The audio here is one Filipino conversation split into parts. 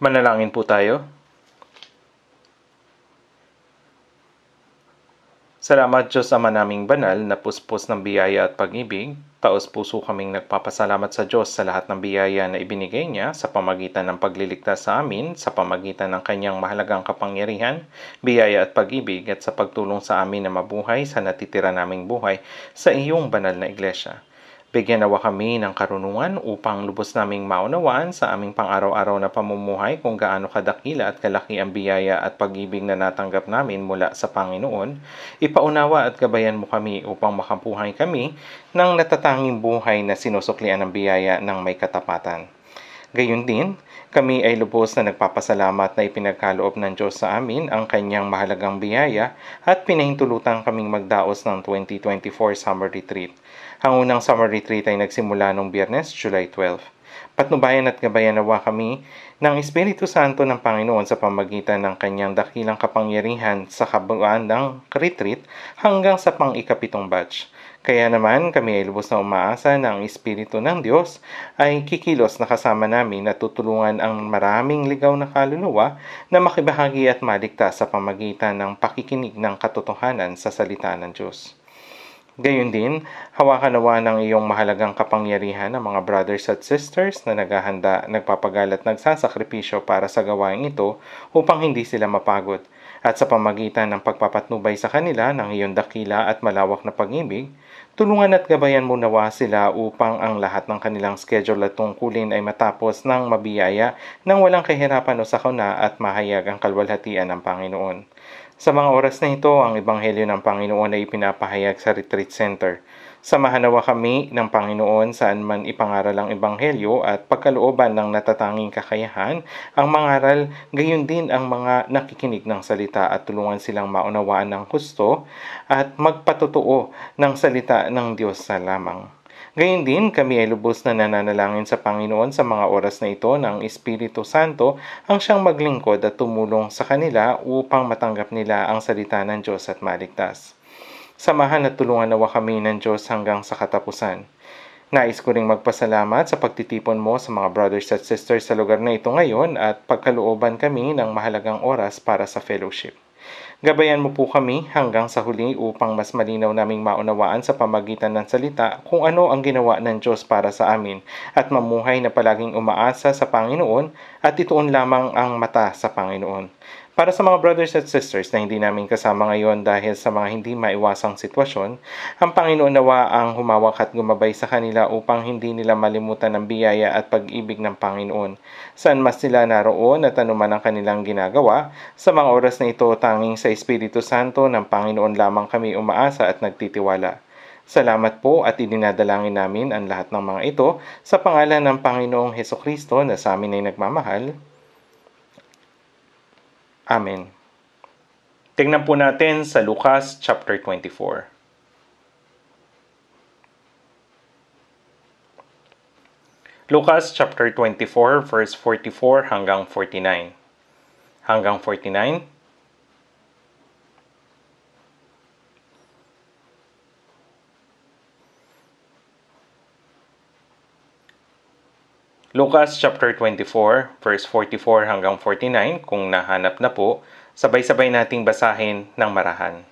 Manalangin po tayo. Salamat Diyos Ama naming banal na puspos ng biyaya at pag-ibig. Taos puso kaming nagpapasalamat sa Diyos sa lahat ng biyaya na ibinigay niya sa pamagitan ng pagliligtas sa amin, sa pamagitan ng kanyang mahalagang kapangyarihan, biyaya at pag-ibig at sa pagtulong sa amin na mabuhay sa natitira naming buhay sa iyong banal na iglesia. Bigyan nawa kami ng karunungan upang lubos naming maunawaan sa aming pang-araw-araw na pamumuhay kung gaano kadakila at kalaki ang biyaya at pag-ibig na natanggap namin mula sa Panginoon. Ipaunawa at gabayan mo kami upang makapuhay kami ng natatanging buhay na sinusuklian ng biyaya ng may katapatan. Gayun din, kami ay lubos na nagpapasalamat na ipinagkaloob ng Diyos sa amin ang kanyang mahalagang biyaya at pinahintulutan kaming magdaos ng 2024 Summer Retreat. Ang unang summer retreat ay nagsimula noong biyernes, July 12. Patnubayan at gabayan nawa kami ng Espiritu Santo ng Panginoon sa pamagitan ng kanyang dakilang kapangyarihan sa kabuuan ng retreat hanggang sa pang-ikapitong batch. Kaya naman kami ay lubos na umaasa na ang Espiritu ng Diyos ay kikilos na kasama namin at tutulungan ang maraming ligaw na kaluluwa na makibahagi at maligtas sa pamagitan ng pakikinig ng katotohanan sa salita ng Diyos. Gayun din, hawakan nawa ng iyong mahalagang kapangyarihan ang mga brothers at sisters na naghahanda, nagpapagalat, nagsasakripisyo para sa gawain ito upang hindi sila mapagod. At sa pamagitan ng pagpapatnubay sa kanila ng iyong dakila at malawak na pag-ibig, tulungan at gabayan mo nawa sila upang ang lahat ng kanilang schedule at tungkulin ay matapos ng mabiyaya nang walang kahirapan o sakuna at mahayag ang kalwalhatian ng Panginoon. Sa mga oras na ito, ang Ebanghelyo ng Panginoon ay ipinapahayag sa retreat center. Samahan kami ng Panginoon saan man ipangaral ang Ebanghelyo at pagkalooban ng natatanging kakayahan ang mangaral, gayon din ang mga nakikinig ng salita at tulungan silang maunawaan ng gusto at magpatotoo ng salita ng Diyos sa lamang. Gayun din, kami ay lubos na nananalangin sa Panginoon sa mga oras na ito ng Espiritu Santo ang siyang maglingkod at tumulong sa kanila upang matanggap nila ang salita ng Diyos at maligtas. Samahan at tulungan nawa kami ng Diyos hanggang sa katapusan. Nais ko ring magpasalamat sa pagtitipon mo sa mga brothers at sisters sa lugar na ito ngayon at pagkalooban kami ng mahalagang oras para sa fellowship. Gabayan mo po kami hanggang sa huli upang mas malinaw naming maunawaan sa pamagitan ng salita kung ano ang ginawa ng Diyos para sa amin at mamuhay na palaging umaasa sa Panginoon at ituon lamang ang mata sa Panginoon. Para sa mga brothers at sisters na hindi namin kasama ngayon dahil sa mga hindi maiwasang sitwasyon, ang Panginoon nawa ang humawak at gumabay sa kanila upang hindi nila malimutan ang biyaya at pag-ibig ng Panginoon. Saan mas sila naroon at anuman ang kanilang ginagawa, sa mga oras na ito tanging sa Espiritu Santo ng Panginoon lamang kami umaasa at nagtitiwala. Salamat po at idinadalangin namin ang lahat ng mga ito sa pangalan ng Panginoong Heso Kristo na sa amin ay nagmamahal. Amen. Tingnan po natin sa Lucas chapter 24. Lucas chapter 24 verse 44 hanggang 49. Hanggang 49. Lucas chapter 24 verse 44 hanggang 49 kung nahanap na po, sabay-sabay nating basahin ng marahan.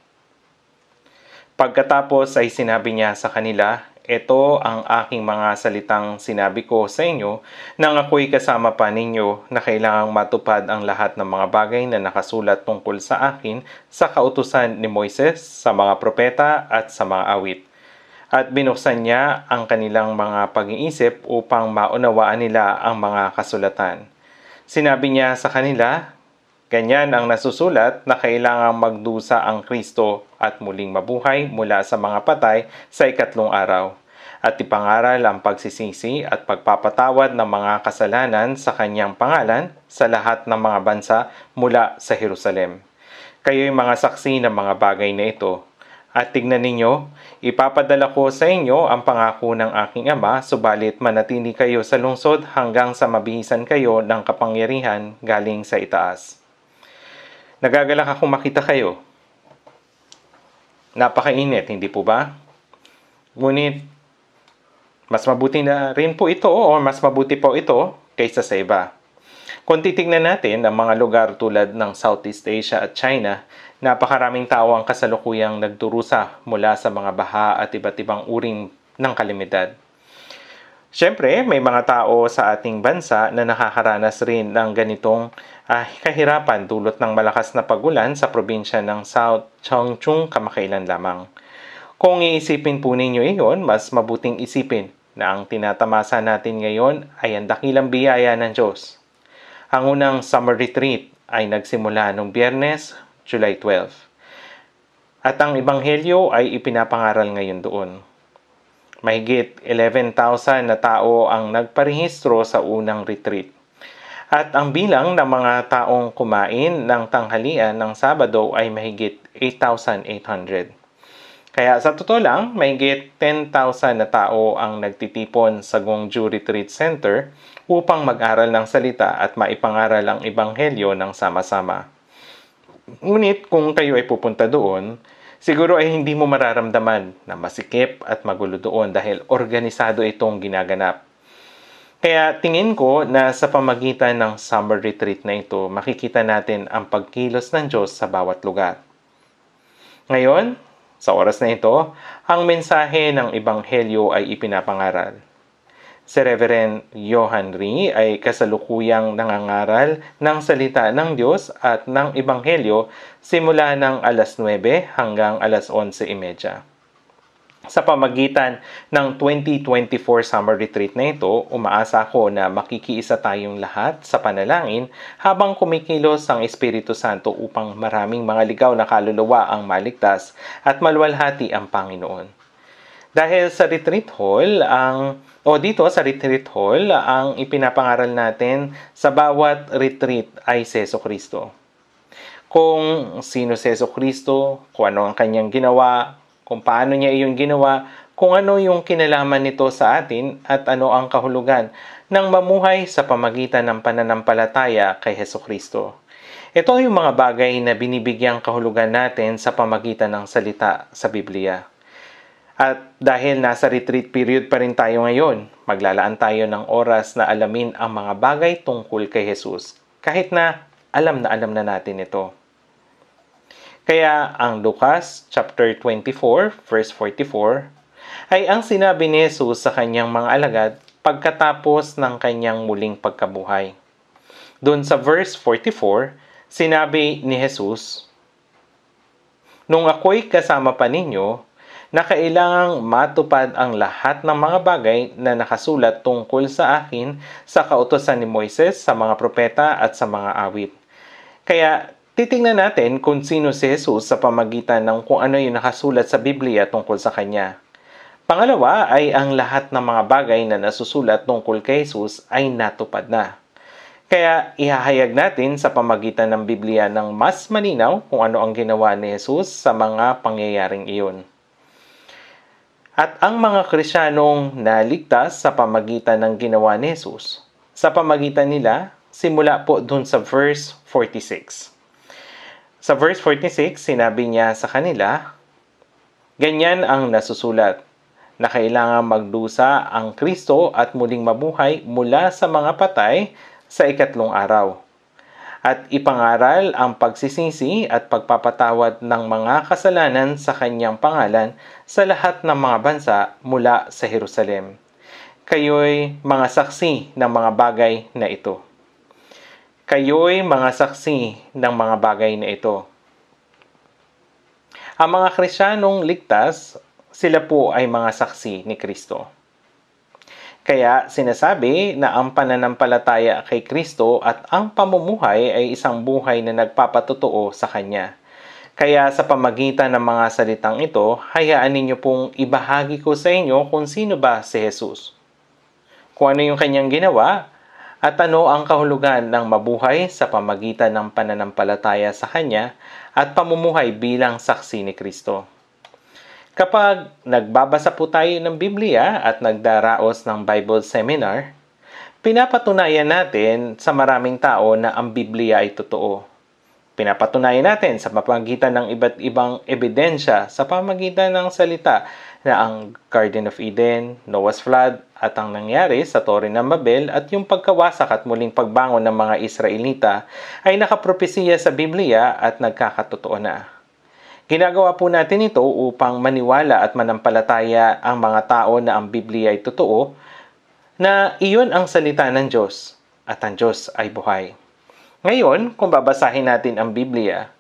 Pagkatapos ay sinabi niya sa kanila, "Ito ang aking mga salitang sinabi ko sa inyo nang ako'y kasama pa ninyo na kailangang matupad ang lahat ng mga bagay na nakasulat tungkol sa akin sa kautusan ni Moises, sa mga propeta at sa mga awit." at binuksan niya ang kanilang mga pag-iisip upang maunawaan nila ang mga kasulatan. Sinabi niya sa kanila, Ganyan ang nasusulat na kailangan magdusa ang Kristo at muling mabuhay mula sa mga patay sa ikatlong araw at ipangaral ang pagsisisi at pagpapatawad ng mga kasalanan sa kanyang pangalan sa lahat ng mga bansa mula sa Jerusalem. Kayo'y mga saksi ng mga bagay na ito at tignan ninyo, ipapadala ko sa inyo ang pangako ng aking ama, subalit manatili kayo sa lungsod hanggang sa mabihisan kayo ng kapangyarihan galing sa itaas. Nagagalak akong makita kayo. Napakainit, hindi po ba? Ngunit, mas mabuti na rin po ito o mas mabuti po ito kaysa sa iba. Kung titignan natin ang mga lugar tulad ng Southeast Asia at China, Napakaraming tao ang kasalukuyang nagdurusa mula sa mga baha at iba't ibang uring ng kalimidad. Siyempre, may mga tao sa ating bansa na nakakaranas rin ng ganitong ah, kahirapan dulot ng malakas na pagulan sa probinsya ng South Chongchung kamakailan lamang. Kung iisipin po ninyo iyon, mas mabuting isipin na ang tinatamasa natin ngayon ay ang dakilang biyaya ng Diyos. Ang unang summer retreat ay nagsimula noong biyernes, July 12. At ang ebanghelyo ay ipinapangaral ngayon doon. Mahigit 11,000 na tao ang nagparehistro sa unang retreat. At ang bilang ng mga taong kumain ng tanghalian ng Sabado ay mahigit 8,800. Kaya sa totoo lang, mahigit 10,000 na tao ang nagtitipon sa Gongju Retreat Center upang mag-aral ng salita at maipangaral ang ebanghelyo ng sama-sama. Ngunit kung kayo ay pupunta doon, siguro ay hindi mo mararamdaman na masikip at magulo doon dahil organisado itong ginaganap. Kaya tingin ko na sa pamagitan ng summer retreat na ito, makikita natin ang pagkilos ng Diyos sa bawat lugar. Ngayon, sa oras na ito, ang mensahe ng Ebanghelyo ay ipinapangaral. Si Reverend Johan Ri ay kasalukuyang nangangaral ng salita ng Diyos at ng Ebanghelyo simula ng alas 9 hanggang alas 11.30. Sa pamagitan ng 2024 summer retreat na ito, umaasa ako na makikiisa tayong lahat sa panalangin habang kumikilos ang Espiritu Santo upang maraming mga ligaw na kaluluwa ang maligtas at malwalhati ang Panginoon. Dahil sa retreat hall, ang o dito sa retreat hall, ang ipinapangaral natin sa bawat retreat ay Seso Kristo. Kung sino Seso Kristo, kung ano ang kanyang ginawa, kung paano niya iyon ginawa, kung ano yung kinalaman nito sa atin at ano ang kahulugan ng mamuhay sa pamagitan ng pananampalataya kay Heso Kristo. Ito yung mga bagay na binibigyang kahulugan natin sa pamagitan ng salita sa Biblia. At dahil nasa retreat period pa rin tayo ngayon, maglalaan tayo ng oras na alamin ang mga bagay tungkol kay Jesus. Kahit na alam na alam na natin ito. Kaya ang Lucas chapter 24 verse 44 ay ang sinabi ni Jesus sa kanyang mga alagad pagkatapos ng kanyang muling pagkabuhay. Doon sa verse 44, sinabi ni Jesus, Nung ako'y kasama pa ninyo, na kailangang matupad ang lahat ng mga bagay na nakasulat tungkol sa akin sa kautosan ni Moises, sa mga propeta at sa mga awit. Kaya titingnan natin kung sino si Jesus sa pamagitan ng kung ano yung nakasulat sa Biblia tungkol sa kanya. Pangalawa ay ang lahat ng mga bagay na nasusulat tungkol kay Jesus ay natupad na. Kaya ihahayag natin sa pamagitan ng Biblia ng mas malinaw kung ano ang ginawa ni Jesus sa mga pangyayaring iyon at ang mga Krisyanong naligtas sa pamagitan ng ginawa ni Jesus. Sa pamagitan nila, simula po dun sa verse 46. Sa verse 46, sinabi niya sa kanila, Ganyan ang nasusulat na kailangan magdusa ang Kristo at muling mabuhay mula sa mga patay sa ikatlong araw at ipangaral ang pagsisisi at pagpapatawad ng mga kasalanan sa kanyang pangalan sa lahat ng mga bansa mula sa Jerusalem. Kayo'y mga saksi ng mga bagay na ito. Kayo'y mga saksi ng mga bagay na ito. Ang mga Krisyanong ligtas, sila po ay mga saksi ni Kristo. Kaya sinasabi na ang pananampalataya kay Kristo at ang pamumuhay ay isang buhay na nagpapatotoo sa Kanya. Kaya sa pamagitan ng mga salitang ito, hayaan ninyo pong ibahagi ko sa inyo kung sino ba si Jesus. Kung ano yung kanyang ginawa, at ano ang kahulugan ng mabuhay sa pamagitan ng pananampalataya sa Kanya at pamumuhay bilang saksi ni Kristo. Kapag nagbabasa po tayo ng Biblia at nagdaraos ng Bible Seminar, pinapatunayan natin sa maraming tao na ang Biblia ay totoo. Pinapatunayan natin sa pamamagitan ng iba't ibang ebidensya sa pamamagitan ng salita na ang Garden of Eden, Noah's Flood at ang nangyari sa Torre ng Babel at yung pagkawasak at muling pagbangon ng mga Israelita ay nakapropesiya sa Biblia at nagkakatotoo na. Ginagawa po natin ito upang maniwala at manampalataya ang mga tao na ang Biblia ay totoo, na iyon ang salita ng Diyos at ang Diyos ay buhay. Ngayon, kung babasahin natin ang Biblia,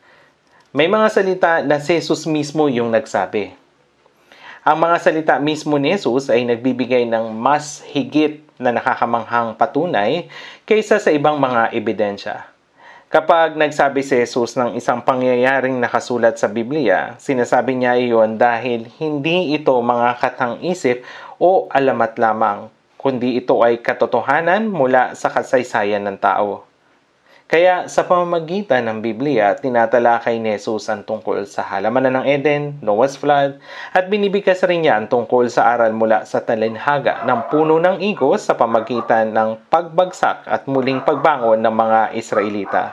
may mga salita na si Jesus mismo yung nagsabi. Ang mga salita mismo ni Jesus ay nagbibigay ng mas higit na nakakamanghang patunay kaysa sa ibang mga ebidensya. Kapag nagsabi si Jesus ng isang pangyayaring nakasulat sa Biblia, sinasabi niya iyon dahil hindi ito mga katang-isip o alamat lamang, kundi ito ay katotohanan mula sa kasaysayan ng tao. Kaya sa pamamagitan ng Biblia, tinatalakay ni Jesus ang tungkol sa halamanan ng Eden, Noah's flood, at binibigkas rin niya ang tungkol sa aral mula sa talinhaga ng puno ng igos sa pamagitan ng pagbagsak at muling pagbangon ng mga Israelita.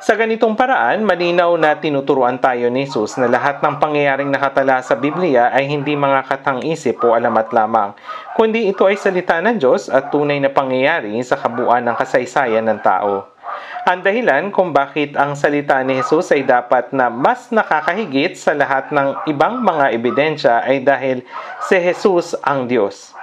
Sa ganitong paraan, malinaw na tinuturuan tayo ni Jesus na lahat ng pangyayaring nakatala sa Biblia ay hindi mga katang-isip o alamat lamang, kundi ito ay salita ng Diyos at tunay na pangyayari sa kabuuan ng kasaysayan ng tao. Ang dahilan kung bakit ang salita ni Jesus ay dapat na mas nakakahigit sa lahat ng ibang mga ebidensya ay dahil si Jesus ang Diyos.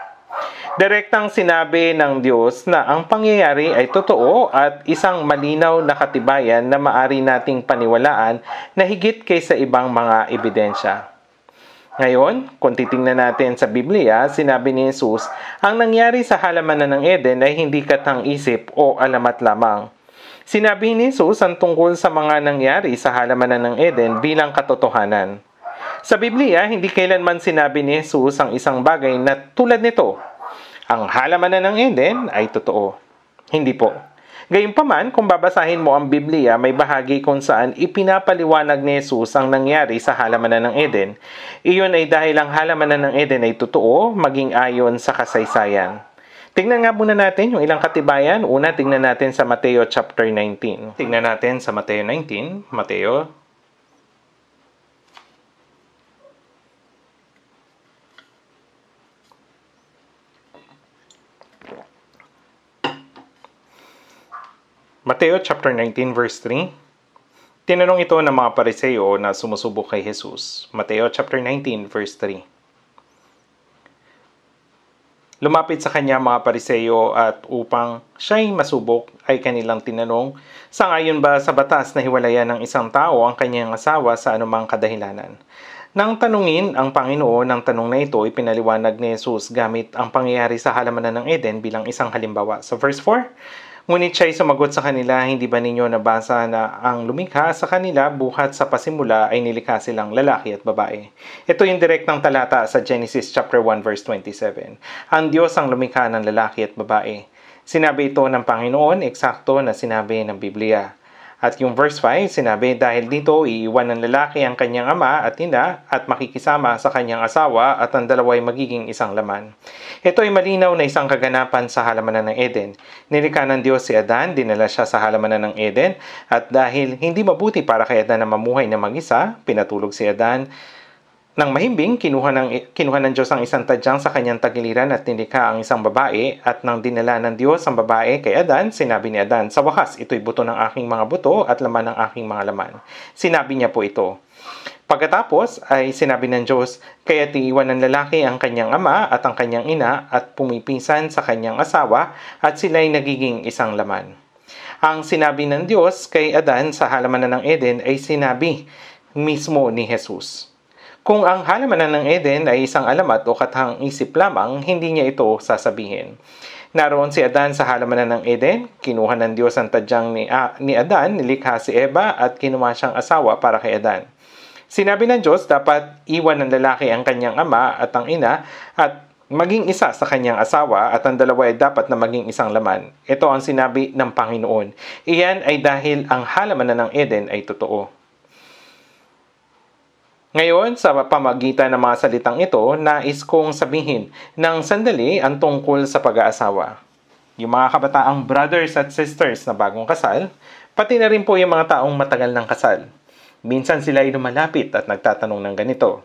Direktang sinabi ng Diyos na ang pangyayari ay totoo at isang malinaw na katibayan na maari nating paniwalaan na higit kaysa ibang mga ebidensya. Ngayon, kung titingnan natin sa Biblia, sinabi ni Jesus, ang nangyari sa halamanan ng Eden ay hindi katang isip o alamat lamang Sinabi ni Jesus ang tungkol sa mga nangyari sa halamanan ng Eden bilang katotohanan. Sa Biblia, hindi kailanman sinabi ni Jesus ang isang bagay na tulad nito. Ang halamanan ng Eden ay totoo. Hindi po. Gayunpaman, kung babasahin mo ang Biblia, may bahagi kung saan ipinapaliwanag ni Jesus ang nangyari sa halamanan ng Eden. Iyon ay dahil ang halamanan ng Eden ay totoo, maging ayon sa kasaysayan. Tingnan nga muna natin yung ilang katibayan. Una, tingnan natin sa Mateo chapter 19. Tingnan natin sa Mateo 19. Mateo Mateo chapter 19 verse 3. Tinanong ito ng mga pariseo na sumusubok kay Jesus. Mateo chapter 19 verse 3. Lumapit sa kanya mga pariseyo at upang siya'y masubok ay kanilang tinanong, sangayon ba sa batas na hiwalayan ng isang tao ang kanyang asawa sa anumang kadahilanan? Nang tanungin ang Panginoon ng tanong na ito, ipinaliwanag ni Jesus gamit ang pangyayari sa halamanan ng Eden bilang isang halimbawa. Sa so verse 4, Ngunit siya'y sumagot sa kanila, hindi ba ninyo nabasa na ang lumikha sa kanila buhat sa pasimula ay nilikha silang lalaki at babae. Ito yung direktang talata sa Genesis chapter 1 verse 27. Ang Diyos ang lumikha ng lalaki at babae. Sinabi ito ng Panginoon, eksakto na sinabi ng Biblia. At yung verse 5, sinabi, dahil dito iiwan ng lalaki ang kanyang ama at ina at makikisama sa kanyang asawa at ang dalawa ay magiging isang laman. Ito ay malinaw na isang kaganapan sa halamanan ng Eden. Nilika ng Diyos si Adan, dinala siya sa halamanan ng Eden at dahil hindi mabuti para kay Adan na mamuhay na mag-isa, pinatulog si Adan nang mahimbing, kinuha ng, kinuha ng Diyos ang isang tadyang sa kanyang tagiliran at nilikha ang isang babae at nang dinala ng Diyos ang babae kay Adan, sinabi ni Adan, Sa wakas, ito'y buto ng aking mga buto at laman ng aking mga laman. Sinabi niya po ito. Pagkatapos ay sinabi ng Diyos, kaya tiiwan ng lalaki ang kanyang ama at ang kanyang ina at pumipinsan sa kanyang asawa at sila'y nagiging isang laman. Ang sinabi ng Diyos kay Adan sa halamanan ng Eden ay sinabi mismo ni Jesus. Kung ang halamanan ng Eden ay isang alamat o kathang isip lamang, hindi niya ito sasabihin. Naroon si Adan sa halamanan ng Eden, kinuha ng Diyos ang tadyang ni, ah, ni Adan, nilikha si Eva at kinuha siyang asawa para kay Adan. Sinabi ng Diyos, dapat iwan ng lalaki ang kanyang ama at ang ina at maging isa sa kanyang asawa at ang dalawa ay dapat na maging isang laman. Ito ang sinabi ng Panginoon. Iyan ay dahil ang halamanan ng Eden ay totoo. Ngayon, sa pamagitan ng mga salitang ito, nais kong sabihin ng sandali ang tungkol sa pag-aasawa. Yung mga kabataang brothers at sisters na bagong kasal, pati na rin po yung mga taong matagal ng kasal. Minsan sila ay lumalapit at nagtatanong ng ganito,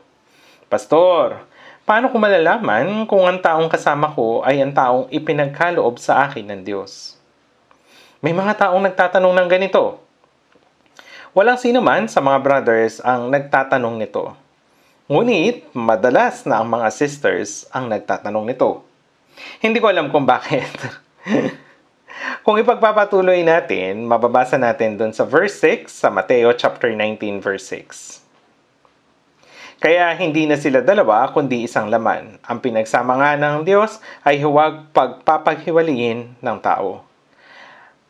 Pastor, paano ko malalaman kung ang taong kasama ko ay ang taong ipinagkaloob sa akin ng Diyos? May mga taong nagtatanong ng ganito, Walang sino man sa mga brothers ang nagtatanong nito. Ngunit, madalas na ang mga sisters ang nagtatanong nito. Hindi ko alam kung bakit. kung ipagpapatuloy natin, mababasa natin dun sa verse 6 sa Mateo chapter 19 verse 6. Kaya hindi na sila dalawa kundi isang laman. Ang pinagsama nga ng Diyos ay huwag pagpapaghiwalayin ng tao.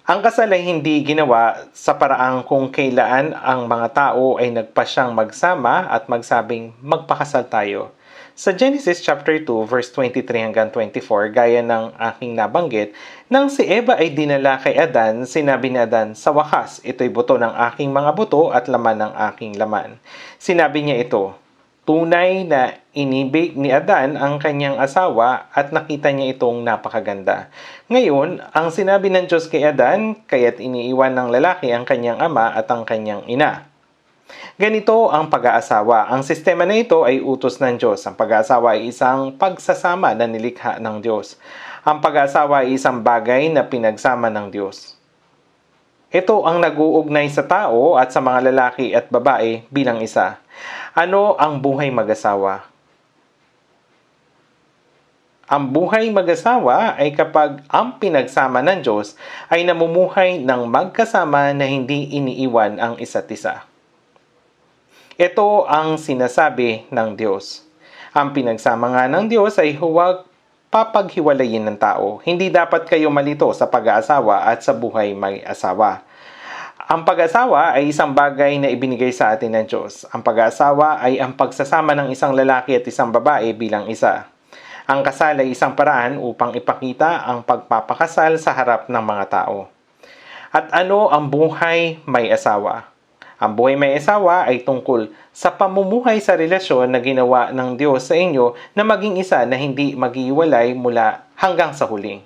Ang kasal ay hindi ginawa sa paraang kung kailaan ang mga tao ay nagpasyang magsama at magsabing magpakasal tayo. Sa Genesis chapter 2 verse 23 hanggang 24, gaya ng aking nabanggit, nang si Eva ay dinala kay Adan, sinabi ni Adan, "Sa wakas, ito'y buto ng aking mga buto at laman ng aking laman." Sinabi niya ito, Tunay na inibig ni Adan ang kanyang asawa at nakita niya itong napakaganda. Ngayon, ang sinabi ng Diyos kay Adan, kaya't iniiwan ng lalaki ang kanyang ama at ang kanyang ina. Ganito ang pag-aasawa. Ang sistema na ito ay utos ng Diyos. Ang pag-aasawa ay isang pagsasama na nilikha ng Diyos. Ang pag-aasawa ay isang bagay na pinagsama ng Diyos. Ito ang nag-uugnay sa tao at sa mga lalaki at babae bilang isa. Ano ang buhay mag-asawa? Ang buhay mag-asawa ay kapag ang pinagsama ng Diyos ay namumuhay ng magkasama na hindi iniiwan ang isa't isa. Ito ang sinasabi ng Diyos. Ang pinagsama nga ng Diyos ay huwag papaghiwalayin ng tao. Hindi dapat kayo malito sa pag-aasawa at sa buhay may asawa. Ang pag-asawa ay isang bagay na ibinigay sa atin ng Diyos. Ang pag-asawa ay ang pagsasama ng isang lalaki at isang babae bilang isa. Ang kasal ay isang paraan upang ipakita ang pagpapakasal sa harap ng mga tao. At ano ang buhay may asawa? Ang buhay may asawa ay tungkol sa pamumuhay sa relasyon na ginawa ng Diyos sa inyo na maging isa na hindi magiiwalay mula hanggang sa huli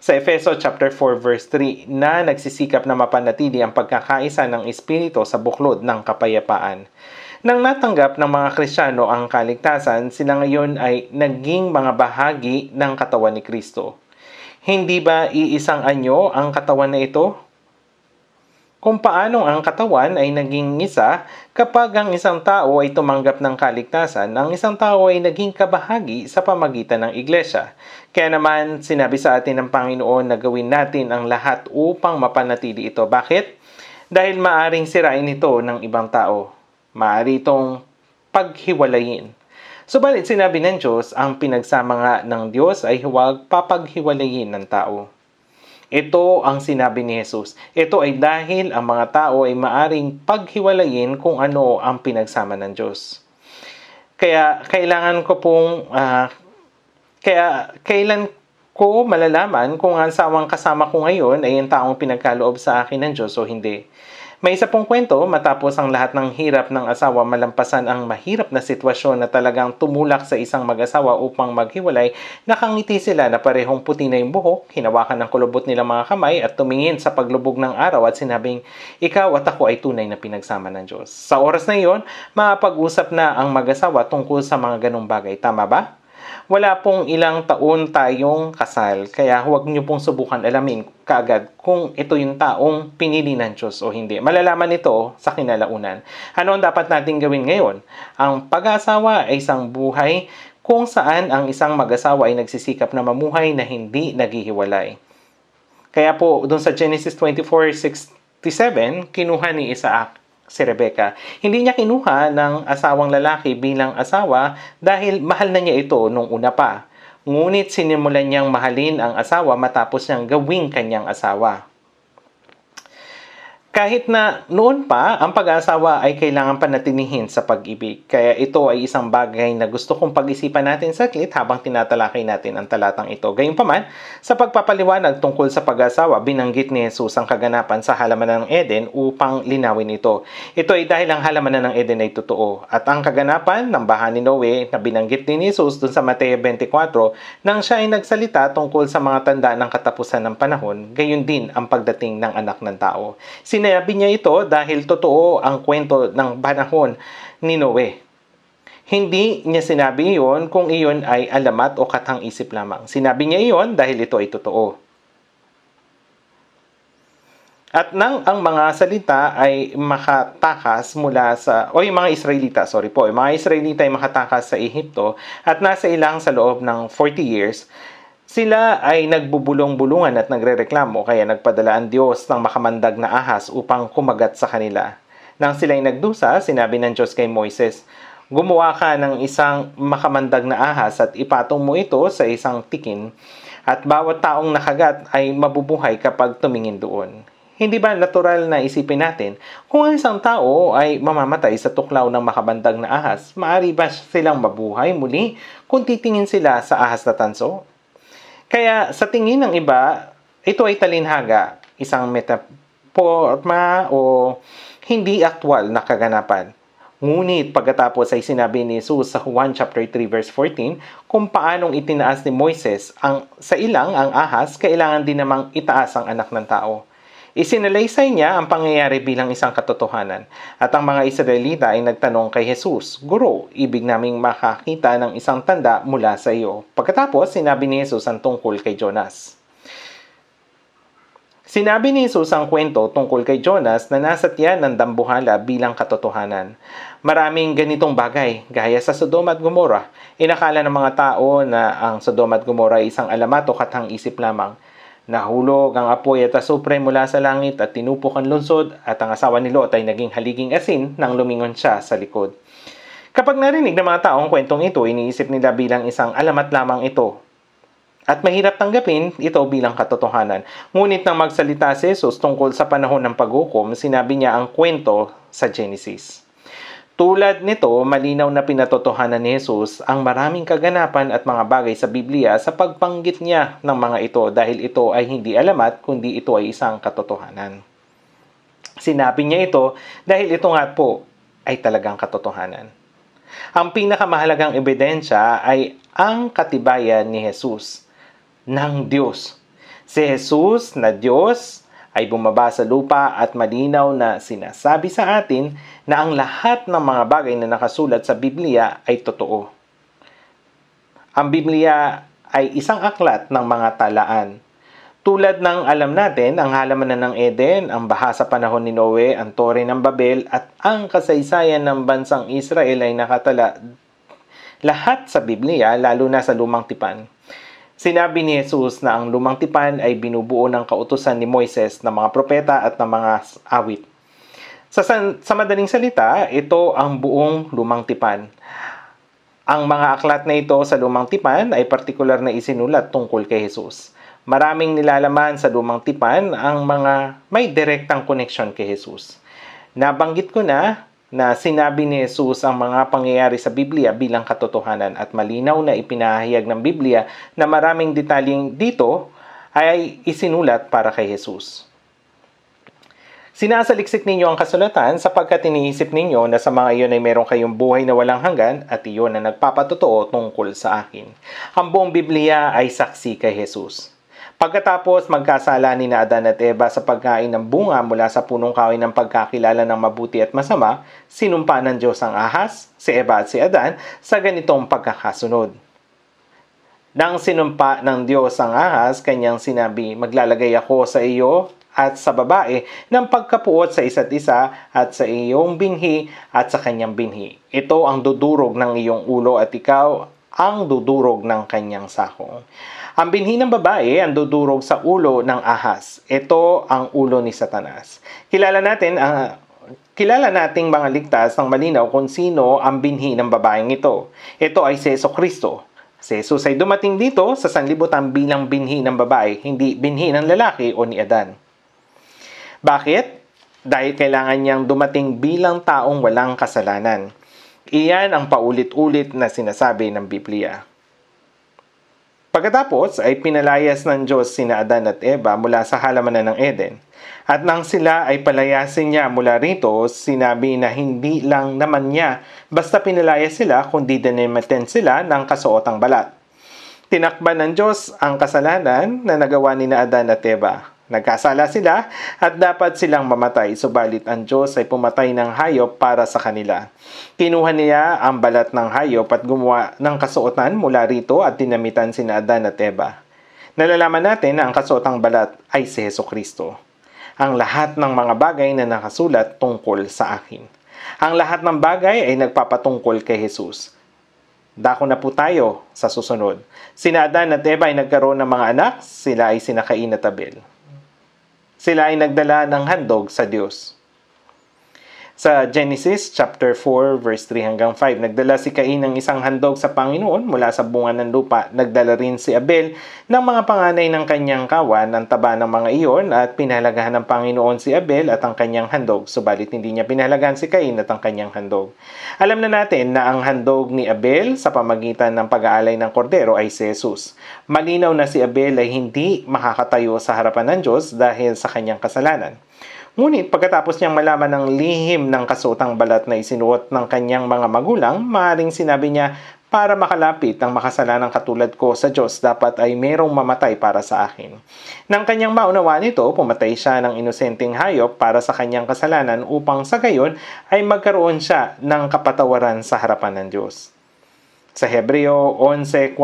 sa Efeso chapter 4 verse 3 na nagsisikap na mapanatili ang pagkakaisa ng espiritu sa buklod ng kapayapaan. Nang natanggap ng mga Kristiyano ang kaligtasan, sila ngayon ay naging mga bahagi ng katawan ni Kristo. Hindi ba iisang anyo ang katawan na ito? kung paanong ang katawan ay naging isa kapag ang isang tao ay tumanggap ng kaligtasan, ang isang tao ay naging kabahagi sa pamagitan ng iglesia. Kaya naman sinabi sa atin ng Panginoon na gawin natin ang lahat upang mapanatili ito. Bakit? Dahil maaring sirain ito ng ibang tao. Maari itong paghiwalayin. Subalit sinabi ng Diyos, ang pinagsama nga ng Diyos ay huwag papaghiwalayin ng tao. Ito ang sinabi ni Jesus. Ito ay dahil ang mga tao ay maaring paghiwalayin kung ano ang pinagsama ng Diyos. Kaya kailangan ko pong uh, kaya kailan ko malalaman kung ang asawang kasama ko ngayon ay ang taong pinagkaloob sa akin ng Diyos o hindi. May isa pong kwento, matapos ang lahat ng hirap ng asawa malampasan ang mahirap na sitwasyon na talagang tumulak sa isang mag-asawa upang maghiwalay, nakangiti sila na parehong puti na yung buhok, hinawakan ng kulubot nila mga kamay at tumingin sa paglubog ng araw at sinabing, Ikaw at ako ay tunay na pinagsama ng Diyos. Sa oras na iyon, mapag-usap na ang mag-asawa tungkol sa mga ganong bagay. Tama ba? wala pong ilang taon tayong kasal. Kaya huwag niyo pong subukan alamin kaagad kung ito yung taong pinili ng Diyos o hindi. Malalaman ito sa kinalaunan. Ano ang dapat nating gawin ngayon? Ang pag-asawa ay isang buhay kung saan ang isang mag-asawa ay nagsisikap na mamuhay na hindi naghihiwalay. Kaya po, doon sa Genesis 24, 67, kinuha ni Isaac si Rebecca. Hindi niya kinuha ng asawang lalaki bilang asawa dahil mahal na niya ito nung una pa. Ngunit sinimulan niyang mahalin ang asawa matapos niyang gawing kanyang asawa. Kahit na noon pa, ang pag-asawa ay kailangan pa panatinihin sa pag-ibig. Kaya ito ay isang bagay na gusto kong pag-isipan natin sa klit habang tinatalakay natin ang talatang ito. Gayunpaman, sa pagpapaliwanag tungkol sa pag-asawa, binanggit ni Jesus ang kaganapan sa halamanan ng Eden upang linawin ito. Ito ay dahil ang halamanan ng Eden ay totoo. At ang kaganapan ng baha ni Noe na binanggit ni Jesus dun sa Mateo 24 nang siya ay nagsalita tungkol sa mga tanda ng katapusan ng panahon, gayon din ang pagdating ng anak ng tao. Sin Sinabi niya ito dahil totoo ang kwento ng panahon ni Noe. Hindi niya sinabi iyon kung iyon ay alamat o katang isip lamang. Sinabi niya iyon dahil ito ay totoo. At nang ang mga salita ay makatakas mula sa, o yung mga Israelita, sorry po, yung mga Israelita ay makatakas sa Ehipto at nasa ilang sa loob ng 40 years, sila ay nagbubulong-bulungan at nagrereklamo kaya nagpadala ang Diyos ng makamandag na ahas upang kumagat sa kanila. Nang sila ay nagdusa, sinabi ng Diyos kay Moises, Gumawa ka ng isang makamandag na ahas at ipatong mo ito sa isang tikin at bawat taong nakagat ay mabubuhay kapag tumingin doon. Hindi ba natural na isipin natin kung ang isang tao ay mamamatay sa tuklaw ng makabandag na ahas, maaari ba silang mabuhay muli kung titingin sila sa ahas na tanso? Kaya sa tingin ng iba, ito ay talinhaga, isang metaporma o hindi aktwal na kaganapan. Ngunit pagkatapos ay sinabi ni Jesus sa Juan chapter 3 verse 14 kung paanong itinaas ni Moises ang sa ilang ang ahas, kailangan din namang itaas ang anak ng tao. Isinalaysay niya ang pangyayari bilang isang katotohanan at ang mga Israelita ay nagtanong kay Jesus, Guro, ibig naming makakita ng isang tanda mula sa iyo. Pagkatapos, sinabi ni Jesus ang tungkol kay Jonas. Sinabi ni Jesus ang kwento tungkol kay Jonas na nasatyan ng dambuhala bilang katotohanan. Maraming ganitong bagay, gaya sa Sodom at Gomora. Inakala ng mga tao na ang Sodom at Gomora ay isang alamat o katang isip lamang. Nahulog ang apoy at asupre mula sa langit at tinupok ang lungsod at ang asawa ni Lot ay naging haliging asin nang lumingon siya sa likod. Kapag narinig ng mga tao ang kwentong ito, iniisip nila bilang isang alamat lamang ito. At mahirap tanggapin ito bilang katotohanan. Ngunit nang magsalita si Jesus tungkol sa panahon ng paghukom, sinabi niya ang kwento sa Genesis. Tulad nito, malinaw na pinatotohanan ni Jesus ang maraming kaganapan at mga bagay sa Biblia sa pagpanggit niya ng mga ito dahil ito ay hindi alamat kundi ito ay isang katotohanan. Sinabi niya ito dahil ito nga po ay talagang katotohanan. Ang pinakamahalagang ebidensya ay ang katibayan ni Jesus ng Diyos. Si Jesus na Diyos ay bumaba sa lupa at malinaw na sinasabi sa atin na ang lahat ng mga bagay na nakasulat sa Biblia ay totoo. Ang Biblia ay isang aklat ng mga talaan. Tulad ng alam natin, ang halamanan ng Eden, ang baha sa panahon ni Noe, ang tore ng Babel, at ang kasaysayan ng bansang Israel ay nakatala lahat sa Biblia, lalo na sa Lumang Tipan. Sinabi ni Jesus na ang lumang tipan ay binubuo ng kautusan ni Moises ng mga propeta at ng mga awit. Sa, sa madaling salita, ito ang buong lumang tipan. Ang mga aklat na ito sa lumang tipan ay partikular na isinulat tungkol kay Jesus. Maraming nilalaman sa lumang tipan ang mga may direktang koneksyon kay Jesus. Nabanggit ko na na sinabi ni Jesus ang mga pangyayari sa Biblia bilang katotohanan at malinaw na ipinahayag ng Biblia na maraming detalyeng dito ay isinulat para kay Jesus. Sinasaliksik ninyo ang kasulatan sapagkat iniisip ninyo na sa mga iyon ay meron kayong buhay na walang hanggan at iyon na nagpapatotoo tungkol sa akin. Ang buong Biblia ay saksi kay Jesus. Pagkatapos magkasala ni Adan at Eva sa pagkain ng bunga mula sa punong kahoy ng pagkakilala ng mabuti at masama, sinumpa ng Diyos ang ahas, si Eva at si Adan sa ganitong pagkakasunod. Nang sinumpa ng Diyos ang ahas, kanyang sinabi, maglalagay ako sa iyo at sa babae ng pagkapuot sa isa't isa at sa iyong binhi at sa kanyang binhi. Ito ang dudurog ng iyong ulo at ikaw ang dudurog ng kanyang sako. Ang binhi ng babae ang dudurog sa ulo ng ahas. Ito ang ulo ni Satanas. Kilala natin ang uh, Kilala nating mga ligtas ng malinaw kung sino ang binhi ng babaeng ito. Ito ay Seso Kristo, Si Jesus ay dumating dito sa sanlibutan bilang binhi ng babae, hindi binhi ng lalaki o ni Adan. Bakit? Dahil kailangan niyang dumating bilang taong walang kasalanan. Iyan ang paulit-ulit na sinasabi ng Biblia. Pagkatapos ay pinalayas ng Diyos sina Adan at Eva mula sa halamanan ng Eden. At nang sila ay palayasin niya mula rito, sinabi na hindi lang naman niya basta pinalayas sila kundi dinimaten sila ng kasuotang balat. Tinakban ng Diyos ang kasalanan na nagawa ni Adan at Eva. Nagkasala sila at dapat silang mamatay, subalit ang Diyos ay pumatay ng hayop para sa kanila. Kinuha niya ang balat ng hayop at gumawa ng kasuotan mula rito at dinamitan si Adan at Eva. Nalalaman natin na ang kasuotang balat ay si Heso Kristo. Ang lahat ng mga bagay na nakasulat tungkol sa akin. Ang lahat ng bagay ay nagpapatungkol kay Jesus. Dako na po tayo sa susunod. Si Adan at Eva ay nagkaroon ng mga anak, sila ay sina Cain at Abel sila ay nagdala ng handog sa Diyos. Sa Genesis chapter 4 verse 3 hanggang 5, nagdala si Cain ng isang handog sa Panginoon mula sa bunga ng lupa. Nagdala rin si Abel ng mga panganay ng kanyang kawan, ng taba ng mga iyon at pinalagahan ng Panginoon si Abel at ang kanyang handog. Subalit hindi niya pinalagahan si Cain at ang kanyang handog. Alam na natin na ang handog ni Abel sa pamagitan ng pag-aalay ng kordero ay si Jesus. Malinaw na si Abel ay hindi makakatayo sa harapan ng Diyos dahil sa kanyang kasalanan. Ngunit pagkatapos niyang malaman ng lihim ng kasutang balat na isinuot ng kanyang mga magulang, maaring sinabi niya, para makalapit ang makasalanang katulad ko sa Diyos, dapat ay merong mamatay para sa akin. Nang kanyang maunawa nito, pumatay siya ng inosenteng hayop para sa kanyang kasalanan upang sa gayon ay magkaroon siya ng kapatawaran sa harapan ng Diyos. Sa Hebreo 11.4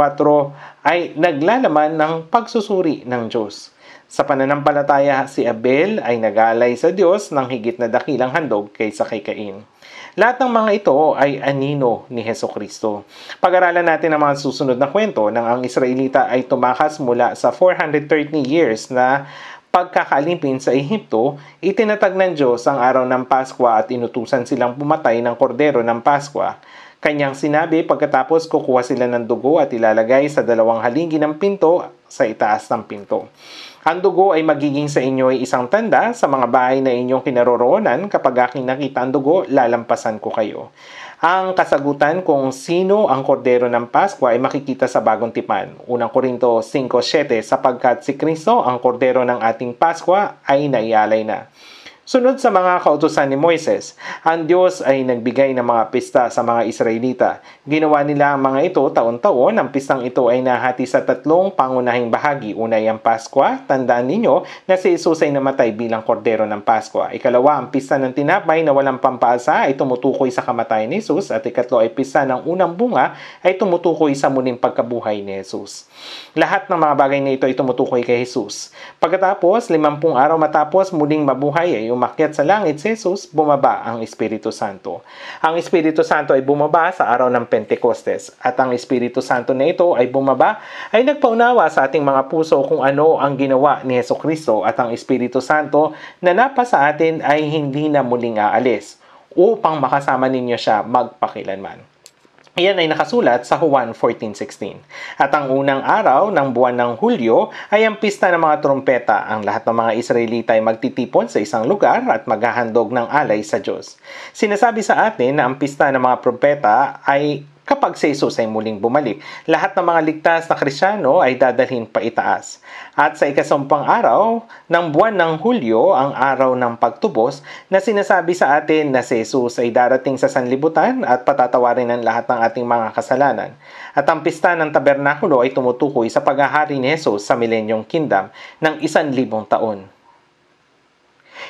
ay naglalaman ng pagsusuri ng Diyos. Sa pananampalataya, si Abel ay nagalay sa Diyos ng higit na dakilang handog kaysa kay Cain. Lahat ng mga ito ay anino ni Heso Kristo. Pag-aralan natin ang mga susunod na kwento nang ang Israelita ay tumakas mula sa 430 years na pagkakalimpin sa Ehipto, itinatag ng Diyos ang araw ng Paskwa at inutusan silang pumatay ng kordero ng Paskwa. Kanyang sinabi pagkatapos kukuha sila ng dugo at ilalagay sa dalawang haligi ng pinto sa itaas ng pinto. Ang dugo ay magiging sa inyo ay isang tanda sa mga bahay na inyong kinaroroonan kapag aking nakita ang dugo, lalampasan ko kayo. Ang kasagutan kung sino ang kordero ng Pasko ay makikita sa bagong tipan. Unang Korinto 5.7 sapagkat si Kristo ang kordero ng ating Pasko ay naialay na. Sunod sa mga kautosan ni Moises, ang Diyos ay nagbigay ng mga pista sa mga Israelita. Ginawa nila ang mga ito taon-taon. Ang pistang ito ay nahati sa tatlong pangunahing bahagi. Una ay ang Paskwa. Tandaan ninyo na si Jesus ay namatay bilang kordero ng Paskwa. Ikalawa, ang pista ng tinapay na walang pampasa ay tumutukoy sa kamatayan ni Jesus. At ikatlo ay pista ng unang bunga ay tumutukoy sa muling pagkabuhay ni Jesus. Lahat ng mga bagay na ito ay tumutukoy kay Jesus. Pagkatapos, limampung araw matapos muling mabuhay ay umakyat sa langit si Jesus, bumaba ang Espiritu Santo. Ang Espiritu Santo ay bumaba sa araw ng Pentecostes at ang Espiritu Santo na ito ay bumaba ay nagpaunawa sa ating mga puso kung ano ang ginawa ni Yesu Kristo at ang Espiritu Santo na napa sa atin ay hindi na muling aalis upang makasama ninyo siya magpakilanman. Iyan ay nakasulat sa Juan 14.16. At ang unang araw ng buwan ng Hulyo ay ang pista ng mga trumpeta. Ang lahat ng mga Israelita ay magtitipon sa isang lugar at maghahandog ng alay sa Diyos. Sinasabi sa atin na ang pista ng mga trompeta ay kapag si Jesus ay muling bumalik. Lahat ng mga ligtas na krisyano ay dadalhin pa itaas. At sa ikasampang araw ng buwan ng Hulyo, ang araw ng pagtubos, na sinasabi sa atin na si Jesus ay darating sa sanlibutan at patatawarin ang lahat ng ating mga kasalanan. At ang pista ng tabernakulo ay tumutukoy sa paghahari ni Jesus sa milenyong kingdom ng isan libong taon.